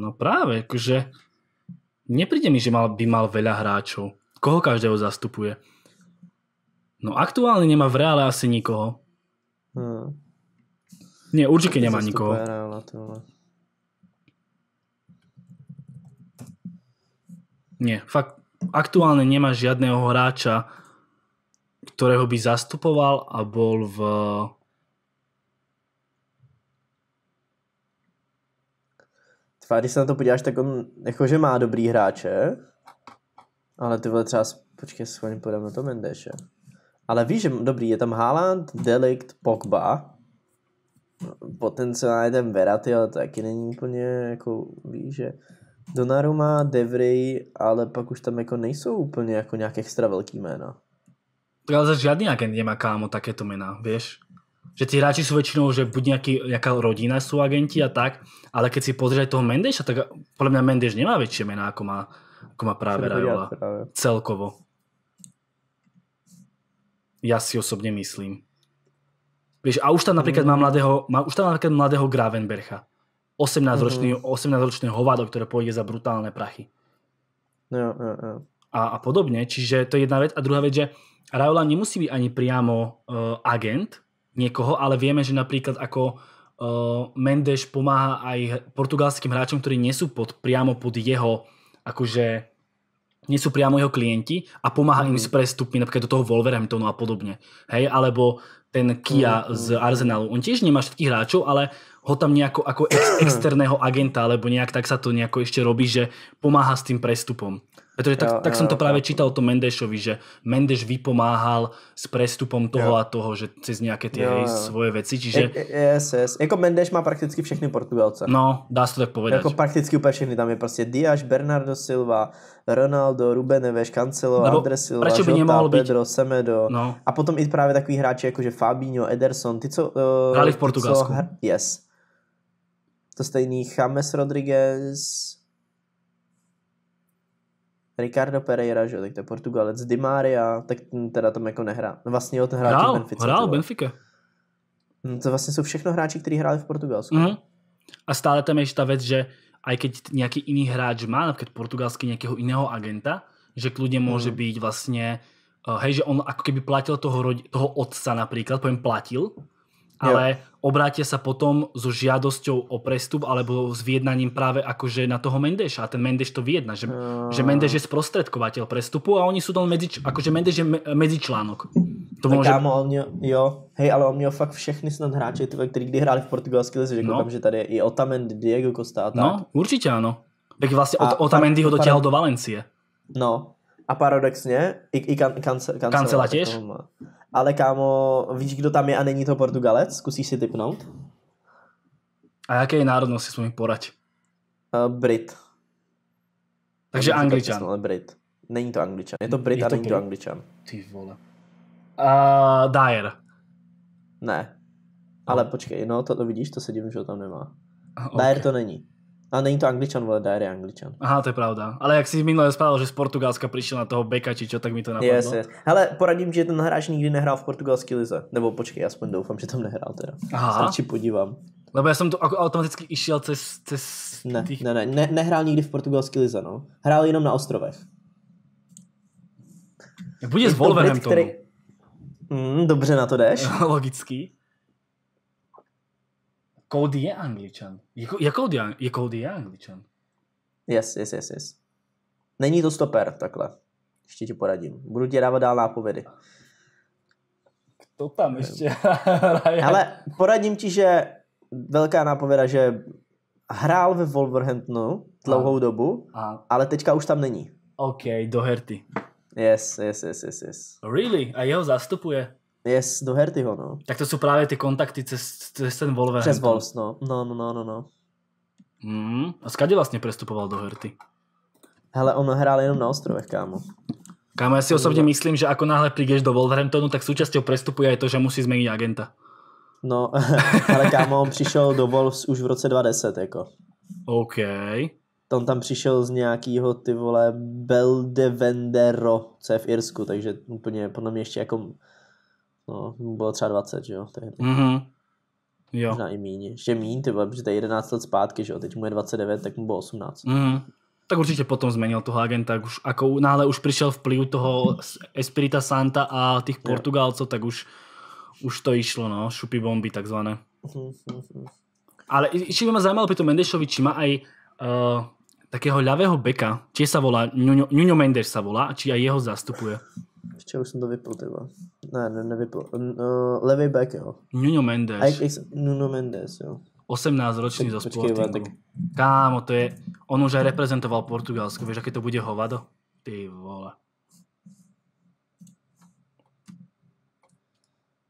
No právě, jakože nepríde mi, že mal, by mal veľa hráčov. Koho každého zastupuje? No aktuálne nemá v reále asi nikoho. Hmm. Nie, určite nemá nikoho. Reála, Nie, fakt aktuálne nemá žiadného hráča, ktorého by zastupoval a bol v Tvá, když se na to podíváš, tak on jakože má dobrý hráče, ale ty vole třeba, počkej, schválně podám na to Mendeše ale víš, že dobrý, je tam Haaland, Delikt, Pogba, potenciálně ten Verratti, ale taky není úplně, jako víš, že Donnarumma, Devry, ale pak už tam jako nejsou úplně jako nějak extra velký jména. ale zase žádný agent nemá kámo takéto jména, víš? Že ti hráči jsou většinou, že buď nějaký, nějaká rodina jsou agenti a tak, ale keď si pozrieš toho Mendeša, tak podle mě Mendeš nemá větší jména, jako má, jako má právě Rajola. Celkovo. Ja si osobne myslím. Vieš, a už tam napríklad mm. má mladého, má, už tam napríklad mladého Gravenbercha. 18-ročný, mhm. mm. 18-ročný hovado, ktoré pôjde za brutálne prachy. Jo, jo, jo. A, a podobne. Čiže to je jedna vec. A druhá vec, že Raiola nemusí byť ani priamo uh, agent niekoho, ale vieme, že napríklad ako uh, eh, Mendes pomáha aj portugalským hráčom, ktorí nie sú pod, priamo pod jeho akože nie sú priamo jeho klienti a pomáha mm. im mhm. s prestupmi napríklad do toho Wolverhamptonu a podobne. Hej, alebo ten Kia mm. z Arsenalu. On tiež nemá všetkých hráčov, ale ho tam nejako ako ex- externého agenta, alebo nejak tak sa to nejako ešte robí, že pomáha s tým prestupom. Pretože tak, jo, tak som to práve čítal o tom Mendešovi, že Mendeš vypomáhal s prestupom toho jo. a toho, že cez nejaké tie jo, jo. svoje veci, čiže... Yes, yes. Jako Mendeš má prakticky všechny Portugalce. No, dá se to tak povedať. Jako prakticky úplně všechny, tam je prostě Diaz, Bernardo Silva, Ronaldo, Ruben Neves, Cancelo, Nebo Andres Silva, by Žota, být... Pedro, Semedo. No. A potom i právě takový hráči, jako že Fabinho, Ederson, ty co... Uh, Hráli v Portugalsku. Ty, co, yes. To stejný James Rodriguez, Ricardo Pereira, že tak to je Portugalec, Di Maria, tak ten teda tam jako nehrá. No vlastně jo, ten hrál, hrál Benfica. Hrál no, Benfica. to vlastně jsou všechno hráči, kteří hráli v Portugalsku. Mm-hmm. A stále tam je ta věc, že aj keď nějaký jiný hráč má, například portugalský nějakého jiného agenta, že kludně může mm. být vlastně, eh, hej, že on jako keby platil toho, toho otca například, poviem platil, ale jo. obrátia sa potom so žiadosťou o prestup alebo s vyjednaním práve akože na toho Mendeša. A ten Mendeš to vyjedna, že, uh... že Mendeš je sprostredkovateľ prestupu a oni sú tam medzi, akože Mendeš je me, článok. To tak může... kámo, on měl, jo, hej, ale on měl fakt všechny snad hráče, ktorí kdy hráli v portugalské lize, že no. tam, že tady je i Otamendi, Diego Costa a tak. No, určitě ano. Tak vlastně a Otamendi ho dotiahol do Valencie. No, a paradoxne, i, i kan, kan, kan, kancela těž. Ale kámo, víš, kdo tam je a není to Portugalec? Zkusíš si typnout? A jaké je národnosti, mi poraď? Uh, Brit. Takže Angličan. Ale Brit. Není to Angličan. Je to Brit je to a není Brit? to Angličan. Ty vole. Uh, Dyer. Ne. Ale počkej, no to, to vidíš, to se divím, že ho tam nemá. Okay. Dyer to není. A není to angličan, vole, Dyer je angličan. Aha, to je pravda. Ale jak si minule spravil, že z Portugalska přišel na toho Beka či čo, tak mi to napadlo. Yes, yes. Hele, poradím, že ten hráč nikdy nehrál v portugalské lize. Nebo počkej, aspoň doufám, že tam nehrál teda. Aha. Radši podívám. Lebo já jsem to automaticky išel cez... cez ne, tých... ne, ne, ne, nehrál nikdy v portugalské lize, no. Hrál jenom na ostrovech. Bude s Wolverhamptonu. Který... Mm, dobře na to jdeš. Logický. Cody je angličan. Jako, je, Cody, je Cody je angličan. Yes, yes, yes, yes. Není to stoper, takhle. Ještě ti poradím. Budu ti dávat dál nápovědy. Kdo tam ještě Ale poradím ti, že velká nápověda, že hrál ve Wolverhamptonu dlouhou a. dobu, a. ale teďka už tam není. OK, do Herty. Yes, yes, yes, yes, yes. Really? A jeho zastupuje? Yes, do Hertyho, no. Tak to jsou právě ty kontakty cez, cez ten Wolverhampton. Přes Wolves, no. No, no, no, no, no. Mm, a skadě vlastně prestupoval do Herty? Hele, on hrál jenom na ostrovech, kámo. Kámo, já si osobně myslím, že ako náhle přijdeš do Wolverhamptonu, tak součástí prestupu je to, že musí změnit agenta. No, ale kámo, on přišel do Wolves už v roce 2010, jako. OK. On tam přišel z nějakého ty vole Beldevendero, co je v Irsku, takže úplně podle mě ještě jako No, bylo třeba 20, že jo, tehdy. Mm-hmm. Jo. Možná i míň. Ještě míň, ty vole, protože to je 11 let zpátky, že jo, teď mu je 29, tak mu bylo 18. Mm-hmm. Tak určitě potom změnil toho agenta, už jako náhle no, už prišiel vplyv toho Espirita Santa a těch Portugalců, tak už, už to išlo, no, šupy bomby takzvané. Mhm. Ale ještě by mě zajímalo pri tom Mendešovi, či má aj uh, takého ľavého beka, či se volá, Nuno, Nuno Mendes sa volá, či aj jeho zastupuje ještě už jsem to vypl, tyba. Ne, ne, nevypl. No, eh, levý back, jo. Nuno Mendes. A jak, Nuno Mendes, jo. 18 ročný tak, za Sportingu. tak... Kámo, to je, on už aj reprezentoval Portugalsko, vieš, aké to bude hovado? Ty vole.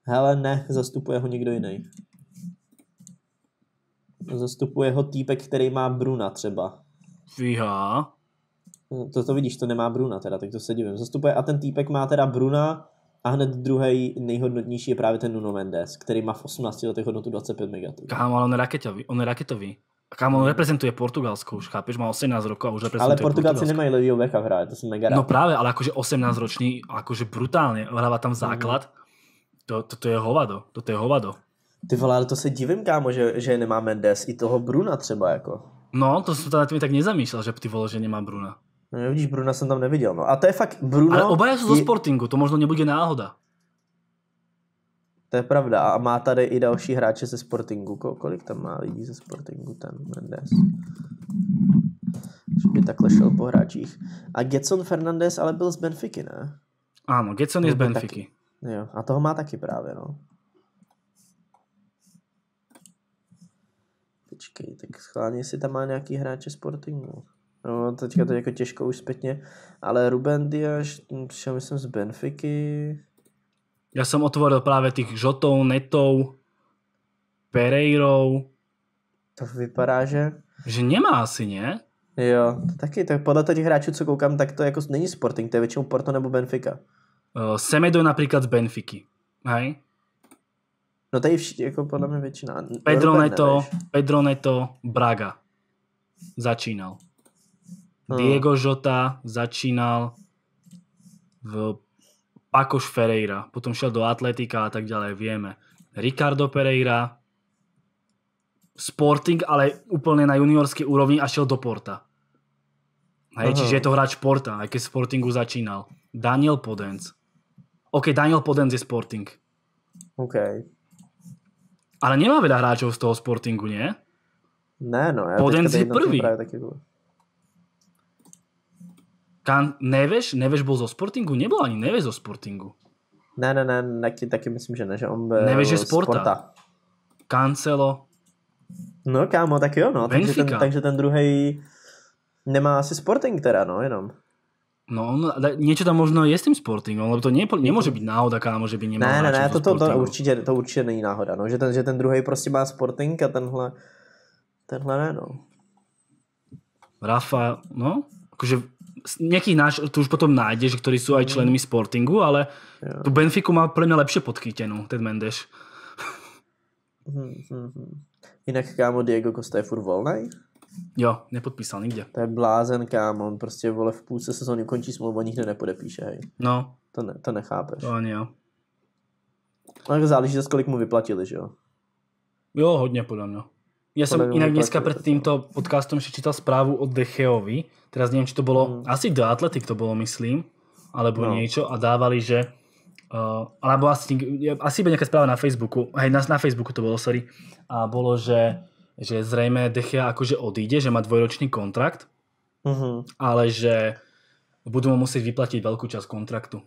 Hele, ne, zastupuje ho někdo jiný. Zastupuje ho týpek, který má Bruna třeba. Fíha. Hm, to, to vidíš, to nemá Bruna teda, tak to se divím. Zastupuje a ten týpek má teda Bruna a hned druhý nejhodnotnější je právě ten Nuno Mendes, který má v 18 letech hodnotu 25 megatů. Kámo, ale on je raketový, on je raketový. Kámo, on hmm. reprezentuje Portugalsko už, chápeš? Má 18 rokov a už reprezentuje Ale Portugalci nemají levýho beka v hráje, to jsem mega rád. No právě, ale akože 18 roční, akože brutálně, hráva tam základ. To, to, to, je hovado, to, to je hovado. Ty vole, ale to se divím, kámo, že, že nemá Mendes, i toho Bruna třeba jako. No, to jsem tady mi tak nezamýšlel, že ty vole, že nemá Bruna. No, nevidíš, Bruna jsem tam neviděl. No. A to je fakt Bruno... Ale oba jsou je... ze Sportingu, to možno nebude náhoda. To je pravda. A má tady i další hráče ze Sportingu. Kolik tam má lidí ze Sportingu ten Mendes? Že by takhle šel po hráčích. A Getson Fernandez ale byl z Benfiky, ne? Ano, Getson je z Benfiky. Taky. Jo, a toho má taky právě, no. Počkej, tak schválně si tam má nějaký hráče Sportingu. No, teďka to je jako těžko už zpětně, ale Ruben Dias hm, přišel myslím z Benfiky. Já jsem otvoril právě těch Žotou, Netou, Pereirou. To vypadá, že... Že nemá asi, ne? Jo, to taky, tak podle těch hráčů, co koukám, tak to jako není Sporting, to je většinou Porto nebo Benfica. Uh, Semedo například z Benfiky, hej? No tady vš- jako podle mě většina. Pedro Ruben Neto, nevíš. Pedro Neto, Braga. Začínal. Hm. Diego Jota začínal v Pakoš Ferreira, potom šel do Atletika a tak ďalej, vieme. Ricardo Pereira, Sporting, ale úplne na juniorskej úrovni a šiel do Porta. Hej, čiže je to hráč Porta, aj keď Sportingu začínal. Daniel Podenc. OK, Daniel Podenc je Sporting. OK. Ale nemá veľa hráčov z toho Sportingu, nie? Ne, no. Podenc je prvý. Kan, Neveš? Neveš bol zo Sportingu? Nebol ani Neveš zo Sportingu. Ne, ne, ne, taky, taky myslím, že ne, že on byl Neveš je Sporta. sporta. Cancelo. No kámo, tak jo, no. Benfica. Takže ten, takže ten druhý nemá asi Sporting teda, no, jenom. No, on, niečo tam možno je s tým Sportingom, lebo to nie, nemôže byť náhoda, kámo, že by nemá. Ne, ne, ne, to, to, to, určitě, to určitě není náhoda, no, že ten, že ten druhý prostě má Sporting a tenhle, tenhle ne, no. Rafa, no, akože nejakých náš, tu už potom nájdeš, ktorí sú aj mhm. členmi Sportingu, ale jo. tu Benfiku má pre mňa lepšie podchytenú ten Mendeš. Mhm, mhm, Jinak kámo Diego Costa je furt volnej? Jo, nepodpísal nikde. To je blázen, kámo, on prostě vole v půlce sezóny končí smlouvu a nikde nepodepíše, hej. No. To, ne, to nechápeš. To ani jo. No, ale záleží zase, kolik mu vyplatili, že jo? Jo, hodně podle mě. Ja to som inak dneska pred týmto podcastom ešte čítal správu od Decheovi. Teraz neviem, či to bolo, mm. asi do Atletik to bolo, myslím, alebo no. niečo a dávali, že uh, alebo asi, asi by nejaká správa na Facebooku, hej, na, na Facebooku to bolo, sorry, a bolo, že, že zrejme Dechea akože odíde, že má dvojročný kontrakt, mm-hmm. ale že budú mu musieť vyplatiť veľkú časť kontraktu.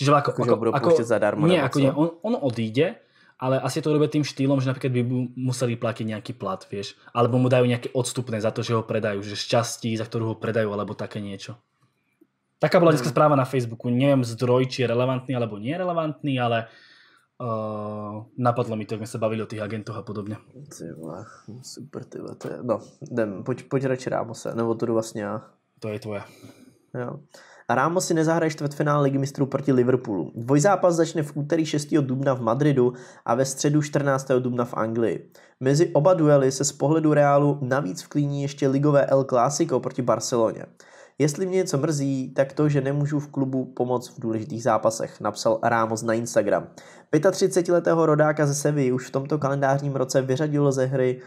Čiže ako, ako, ako, ako zadarmo, nie, ako nie, on, on odíde, ale asi to robia tým štýlom, že napríklad by museli platiť nejaký plat, vieš, alebo mu dajú nejaké odstupné za to, že ho predajú, že šťastí, za ktorú ho predajú, alebo také niečo. Taká bola dneska mhm. správa na Facebooku, neviem zdroj, či je relevantný alebo nie relevantný, ale Uh, napadlo mi to, jak se bavili o těch agentoch a podobně. super, tyva, to je, no, jdem, pojď, pojď radši Rámose, nebo to jdu vlastně já. To je tvoje. Jo. Ramos si nezahraje čtvrtfinále ligy mistrů proti Liverpoolu. Dvojzápas začne v úterý 6. dubna v Madridu a ve středu 14. dubna v Anglii. Mezi oba duely se z pohledu Reálu navíc vklíní ještě ligové El Clásico proti Barceloně. Jestli mě něco mrzí, tak to, že nemůžu v klubu pomoct v důležitých zápasech, napsal Ramos na Instagram. 35-letého rodáka ze Sevy už v tomto kalendářním roce vyřadil ze hry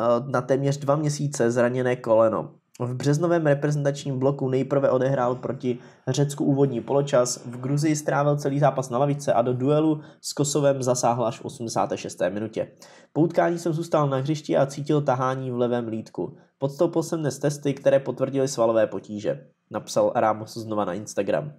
eh, na téměř dva měsíce zraněné koleno. V březnovém reprezentačním bloku nejprve odehrál proti Řecku úvodní poločas, v Gruzii strávil celý zápas na lavice a do duelu s Kosovem zasáhl až v 86. minutě. Po utkání jsem zůstal na hřišti a cítil tahání v levém lítku. Podstoupil jsem dnes testy, které potvrdily svalové potíže, napsal Ramos znova na Instagram.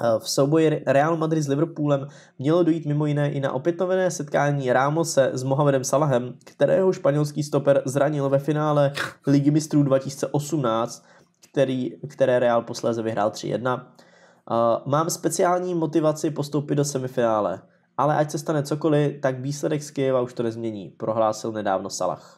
Eh, v souboji Real Madrid s Liverpoolem mělo dojít mimo jiné i na opětovné setkání Ramose s Mohamedem Salahem, kterého španělský stoper zranil ve finále Ligy mistrů 2018, který, které Real posléze vyhrál 3-1. Eh, mám speciální motivaci postoupit do semifinále, ale ať se stane cokoliv, tak výsledek z Kyjeva už to nezmění, prohlásil nedávno Salah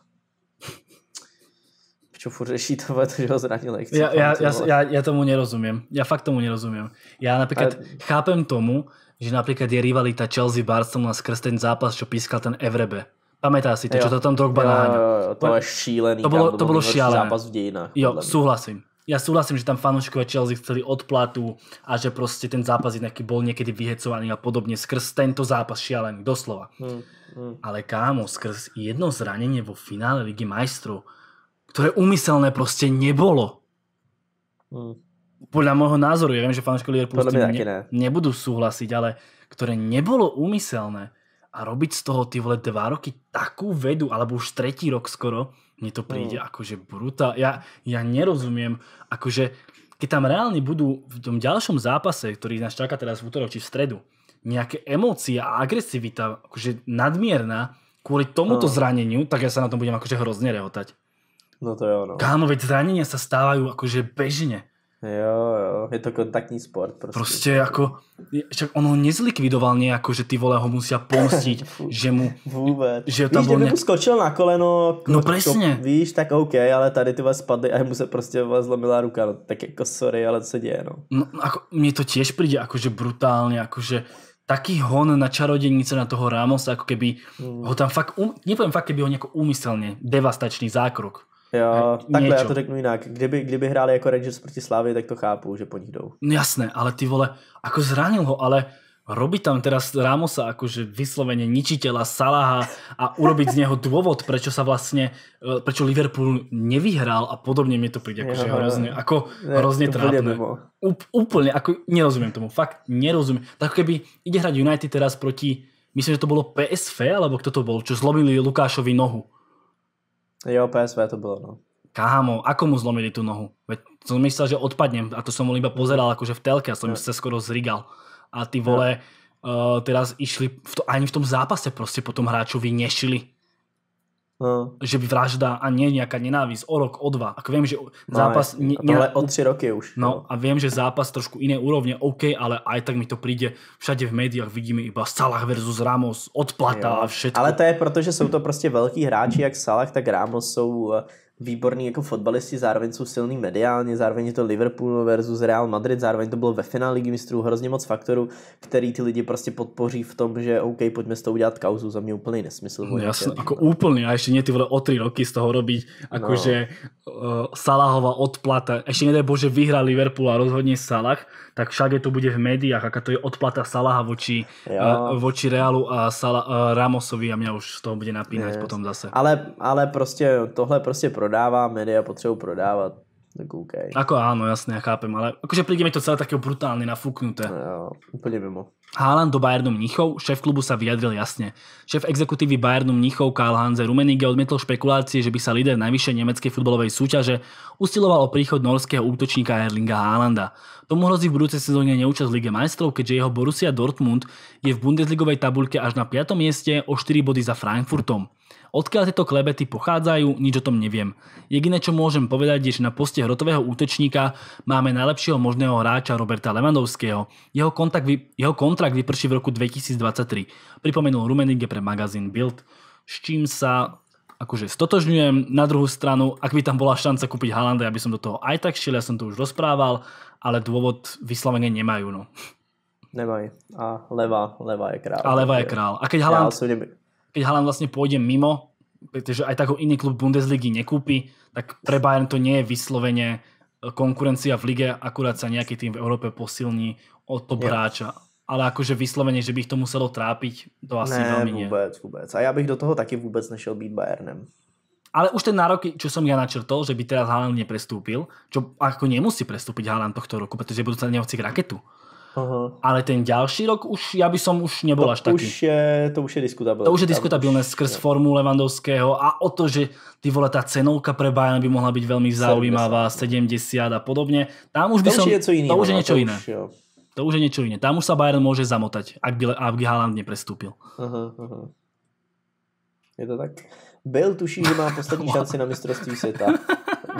čo furt řeší to, že ho zranil. já, já, já, já, tomu nerozumím. Já fakt tomu nerozumím. Já například Ale... chápem tomu, že například je rivalita Chelsea Barcelona skrz ten zápas, co pískal ten Evrebe. Pamätá si to, čo to tam Drogba jo, To je šílený. To bolo, to bolo šílené. zápas v dějinách. Jo, súhlasím. Ja súhlasím, že tam fanúškovia Chelsea chceli odplatu a že proste ten zápas nejaký bol niekedy vyhecovaný a podobne skrz tento zápas šialený, doslova. Hmm, hmm. Ale kámo, skrz jedno zranenie vo finále Ligy majstrov, ktoré úmyselné proste nebolo. Hmm. Podľa môjho názoru, ja viem, že fanúšikovia Liverpoolu ne, ne. nebudú súhlasiť, ale ktoré nebolo úmyselné a robiť z toho ty vole dva roky takú vedu, alebo už tretí rok skoro, mne to príde mm. akože brutál. Ja, ja nerozumiem, akože keď tam reálne budú v tom ďalšom zápase, ktorý nás čaká teraz v útorok či v stredu, nejaké emócie a agresivita akože nadmierna kvôli tomuto mm. zraneniu, tak ja sa na tom budem akože hrozne rehotať. No to jo, no. Kámo, veď zranenia sa stávajú akože bežne. Jo, jo, je to kontaktní sport. Prostě, prostě jako, však on ho nezlikvidoval nejako, že ty vole ho musia pomstiť, že mu... Vůbec. Že tam víš, bol skočil na koleno, no presne. Ko, víš, tak OK, ale tady ty vás spadly a mu se prostě zlomila ruka, no, tak jako sorry, ale co se děje, no. no ako, mne to tiež príde akože brutálne, akože taký hon na čarodenice na toho Ramosa, ako keby mm. ho tam fakt, um, nepoviem fakt, keby ho nejako úmyselne, devastačný zákrok Jo, takhle něčo. já to řeknu jinak. Kdyby, kdyby hráli jako Rangers proti Slávy, tak to chápu, že po nich jdou. No jasné, ale ty vole, ako zranil ho, ale robit tam teda Ramosa jakože vysloveně ničitela Salaha a urobiť z něho důvod, proč sa vlastně, eh, proč Liverpool nevyhrál a podobně mi to přijde jakože hrozně, jako hrozně trápné. úplně, trápne. Jako nerozumím tomu, fakt nerozumím. Tak keby ide hrať United teraz proti, myslím, že to bylo PSV, alebo kdo to bol, čo zlomili Lukášovi nohu Jo, PSV to bylo, no. Kámo, ako mu zlomili tú nohu? Veď som myslel, že odpadnem a to som mu iba pozeral akože v telke a som no. sa skoro zrigal. A ty vole, no. uh, teraz išli, v to, ani v tom zápase proste tom hráčovi nešili No. Že by vražda a nie nejaká nenávisť o rok, o dva. Ako viem, že no, zápas... No, ale o tři roky už. No, no a viem, že zápas trošku iné úrovne, OK, ale aj tak mi to príde. Všade v médiách vidíme iba Salah versus Ramos, odplata jo. a všetko. Ale to je proto, že jsou to prostě velký hráči, jak Salah, tak Ramos jsou eh, výborní jako fotbalisti, zároveň jsou silný mediálně, zároveň je to Liverpool versus Real Madrid, zároveň to bylo ve finále ligy mistrů, hrozně moc faktorů, který ty lidi prostě podpoří v tom, že OK, pojďme s tou udělat kauzu, za mě úplný nesmysl. No, jasne, jako úplný, a ještě mě ty vole o tři roky z toho robiť, jakože no. uh, Salahova odplata, ještě někde Bože vyhrá Liverpool a rozhodně Salah, tak je to bude v médiách, jaká to je odplata Salaha voči, uh, voči Realu a Sala, uh, Ramosovi a mě už z toho bude napínat yes. potom zase. Ale, ale prostě tohle prostě pro prodává, média potřebují prodávat. Tak OK. Ako ano, jasne, já chápem, ale jakože přijde mi to celé také brutálně nafuknuté. No, úplně mimo. Haaland do Bayernu Mnichov, šéf klubu sa vyjadril jasne. Šéf exekutívy Bayernu Mnichov Karl Hanze Rummenigge odmietol špekulácie, že by sa líder najvyššej nemeckej futbalovej súťaže usiloval o príchod norského útočníka Erlinga Haalanda. Tomu hrozí v budúcej sezóne neúčasť Lige majstrov, keďže jeho Borussia Dortmund je v Bundesligovej tabulke až na 5. mieste o 4 body za Frankfurtom. Odkiaľ tieto klebety pochádzajú, nič o tom neviem. Jediné, čo môžem povedať, je, že na poste hrotového útečníka máme najlepšieho možného hráča Roberta Levandovského. Jeho, kontakt vy, jeho kontrakt vyprší v roku 2023, pripomenul Rumeninge pre magazín Build, s čím sa akože stotožňujem. Na druhú stranu, ak by tam bola šanca kúpiť Halanda, ja by som do toho aj tak šiel, ja som to už rozprával, ale dôvod vyslovene nemajú. No. Nemají. A levá, levá je král. A levá je král. A keď Haaland... Ja osobně, by, keď Haaland vlastne pôjde mimo, pretože aj tak ho iný klub Bundesligy nekúpi, tak pre Bayern to nie je vyslovene e, konkurencia v lige, akurát sa nejaký tým v Európe posilní o top yeah. Ale akože vysloveně, že bych to muselo trápit, to asi ne, velmi ne. vůbec, vůbec. A já bych do toho taky vůbec nešel být Bayernem. Ale už ten nárok, čo som ja načrtol, že by teraz Haaland neprestúpil, čo ako nemusí prestúpiť Haaland tohto roku, pretože budú sa na neho chcieť raketu. Aha. Ale ten ďalší rok už, ja by som už nebol to až už Je, to už je diskutabilné. To už je diskutabilné už, skrz ne. formu Levandovského a o to, že ty vole, tá cenovka pre Bayern by mohla byť veľmi zaujímavá, 70 a podobne. Tam už to by som... Už je iný, to už je niečo jiné. Už, jo. To už je niečo iné. Tam už sa Bayern môže zamotať, ak by, ak by Haaland neprestúpil. Aha, aha. Je to tak? Bale tuší, že má poslední šanci na mistrovství světa.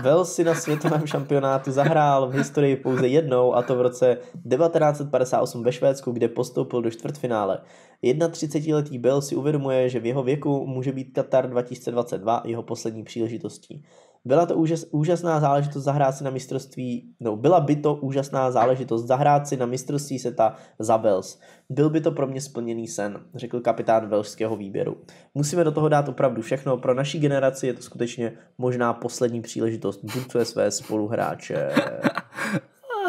Vel si na světovém šampionátu zahrál v historii pouze jednou a to v roce 1958 ve Švédsku, kde postoupil do čtvrtfinále. 31-letý Bell si uvědomuje, že v jeho věku může být Katar 2022 jeho poslední příležitostí. Byla to úžas, úžasná záležitost zahrát si na mistrovství, no byla by to úžasná záležitost zahrát si na mistrovství seta za Wales. Byl by to pro mě splněný sen, řekl kapitán velšského výběru. Musíme do toho dát opravdu všechno, pro naší generaci je to skutečně možná poslední příležitost, burcuje své spoluhráče.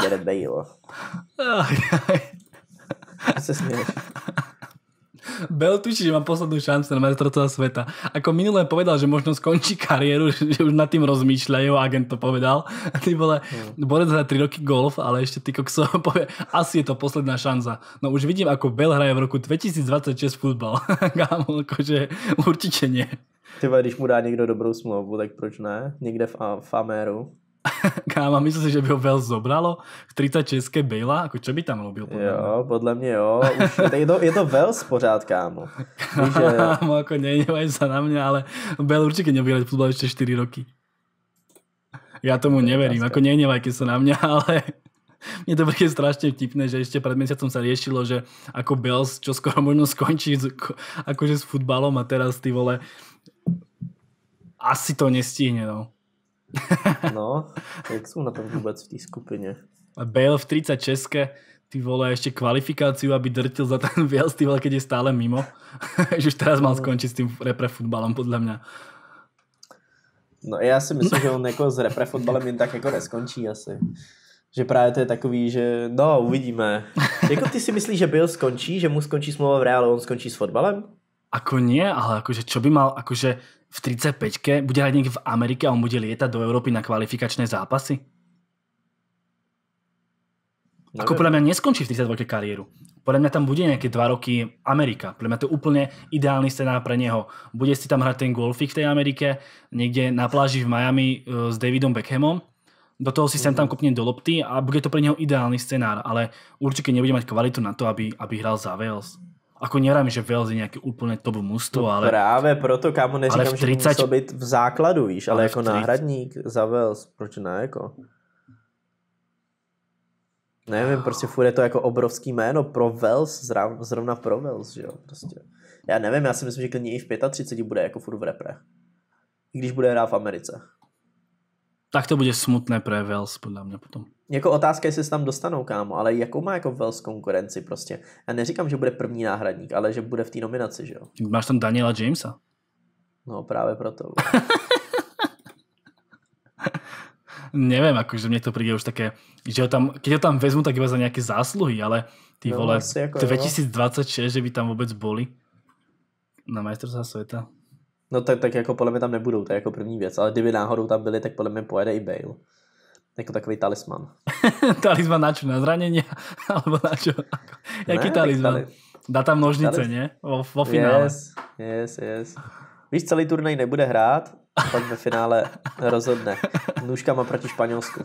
Jared Bale. Se směješ. Bell tuší, že má poslednú šancu na majstrovstva sveta. Ako minulé povedal, že možno skončí kariéru, že už nad tým Jeho agent to povedal. A ty vole, mm. bude za 3 roky golf, ale ešte ty kokso povie, asi je to posledná šanca. No už vidím, ako Bell hraje v roku 2026 futbal. Kámo, akože určite nie. Ty když mu dá někdo dobrou smlouvu, tak proč ne? Někde v, v Ameru. Káma, myslíš, že by ho Wales zobralo? 30 české Bejla? Jako čo by tam robil? Podle jo, mě? podle mě jo. Už, je, to, je to Wales pořád, kámo. Víš, že... kámo, jako nejnevaj sa na mě, ale Bale určitě nebude hrať futbol ještě 4 roky. Já tomu to neverím, jako nejnevajte se na mě, ale mne to bude prostě strašně vtipné, že ještě před měsícem se řešilo, že jako Bells čo skoro možno skončí z, akože s jako, futbalom a teraz ty vole asi to nestihne, no. No, jak jsou na tom vůbec v té skupině? A Bale v 36 ty vole, ještě kvalifikáciu, aby drtil za ten věl ty vole, je stále mimo. že už teraz má no. skončit s tím repre fotbalem, podle mě. No já si myslím, že on jako s repre fotbalem jen tak jako neskončí asi. Že právě to je takový, že no, uvidíme. Jako ty si myslíš, že byl skončí, že mu skončí smlouva v Reálu, on skončí s fotbalem? Ako nie, ale akože čo by mal akože v 35 bude hrať niekde v Amerike a on bude lietať do Európy na kvalifikačné zápasy? Neviem. Ako podľa mňa neskončí v 32 kariéru. Podľa mňa tam bude nejaké 2 roky Amerika. Podľa mňa to je úplne ideálny scenár pre neho. Bude si tam hrať ten golfik v tej Amerike, niekde na pláži v Miami e, s Davidom Beckhamom. Do toho si sem tam mhm. kopne do lopty a bude to pre neho ideálny scenár, ale určite nebude mať kvalitu na to, aby, aby hral za Wales. Ako nerám, že Wales je nějaký úplně top ale... no ale... Právě proto, kámo, neříkám, ale v 30... že musel být v základu, víš, ale, ale jako 30... náhradník za Wales, proč ne, jako... Nevím, prostě furt je to jako obrovský jméno pro Wales, zrovna, zrovna pro Wales, že jo, prostě. Já nevím, já si myslím, že klidně i v 35 bude jako furt v reprech. I když bude hrát v Americe. Tak to bude smutné pro Wales, podle mě potom. Jako otázka, jestli se tam dostanou, kámo, ale jakou má jako Wales konkurenci prostě. Já neříkám, že bude první náhradník, ale že bude v té nominaci, že jo. Máš tam Daniela Jamesa. No právě proto. Nevím, jakože mě to přijde už také, že ho tam, když ho tam vezmu, tak iba za nějaké zásluhy, ale ty no, vole, jako 2026, jo. že by tam vůbec boli na majstrovstvá světa. No tak, tak jako podle mě tam nebudou, to je jako první věc, ale kdyby náhodou tam byli, tak podle mě pojede i Bale. Jako takový talisman. talisman na čo? Na zranění? Alebo na čo? Jaký ne, talisman? Tali... Dá tam nožnice, ne? Vo, vo finále. Yes, yes, yes. Víš, celý turnaj nebude hrát, pak ve finále rozhodne. Nůžkama proti Španělsku.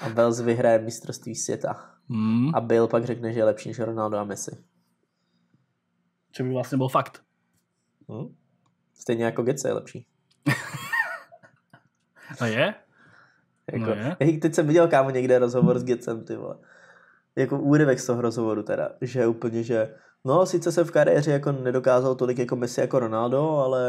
A Belz vyhraje mistrovství světa. Hmm. A Bill pak řekne, že je lepší než Ronaldo a Messi. Čo by vlastně byl fakt. Hm? Stejně jako Gece je lepší. A je? Jako, no je. teď jsem viděl kámo někde rozhovor s Gecem, ty vole. Jako úryvek z toho rozhovoru teda, že úplně, že no sice jsem v kariéře jako nedokázal tolik jako Messi jako Ronaldo, ale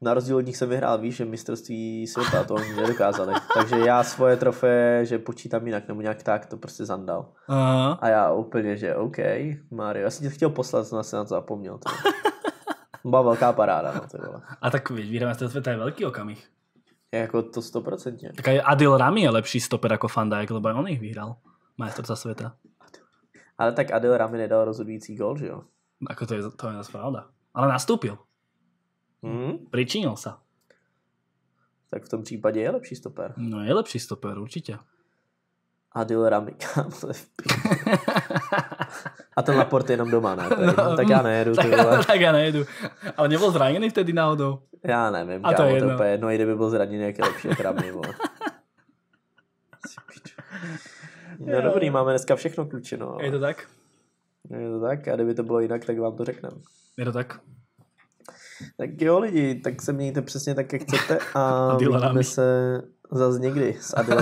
na rozdíl od nich jsem vyhrál, víš, že mistrovství světa, to oni nedokázali. Takže já svoje trofeje, že počítám jinak nebo nějak tak, to prostě zandal. Aha. A já úplně, že OK, Mario, já jsem tě chtěl poslat, jsem se na to zapomněl. To. byla velká paráda. No, to bylo. A tak víráme to je velký okamih. Jako to stoprocentně. Tak aj Adil Rami je lepší stoper jako Fanda, jak lebo on jich vyhrál. Majstrovstva světa. Ale tak Adil Rami nedal rozhodující gol, že jo? Ako to je, to je pravda. Ale nastoupil. Hmm? Pričinil se. Tak v tom případě je lepší stoper. No je lepší stoper, určitě. Adior Amikam. a ten Laport je jenom doma, ne? Tady. No, tak já nejedu. Tak, já, tak já nejedu. Ale nebyl zraněný vtedy náhodou? Já nevím, a to kámo, je jedno. to jedno. I kdyby byl zraněný, jak je lepší, jak No je. dobrý, máme dneska všechno klučeno. no. Je to tak? Je to tak a kdyby to bylo jinak, tak vám to řekneme. Je to tak? Tak jo lidi, tak se mějte přesně tak, jak chcete a, a se zase někdy s Adela.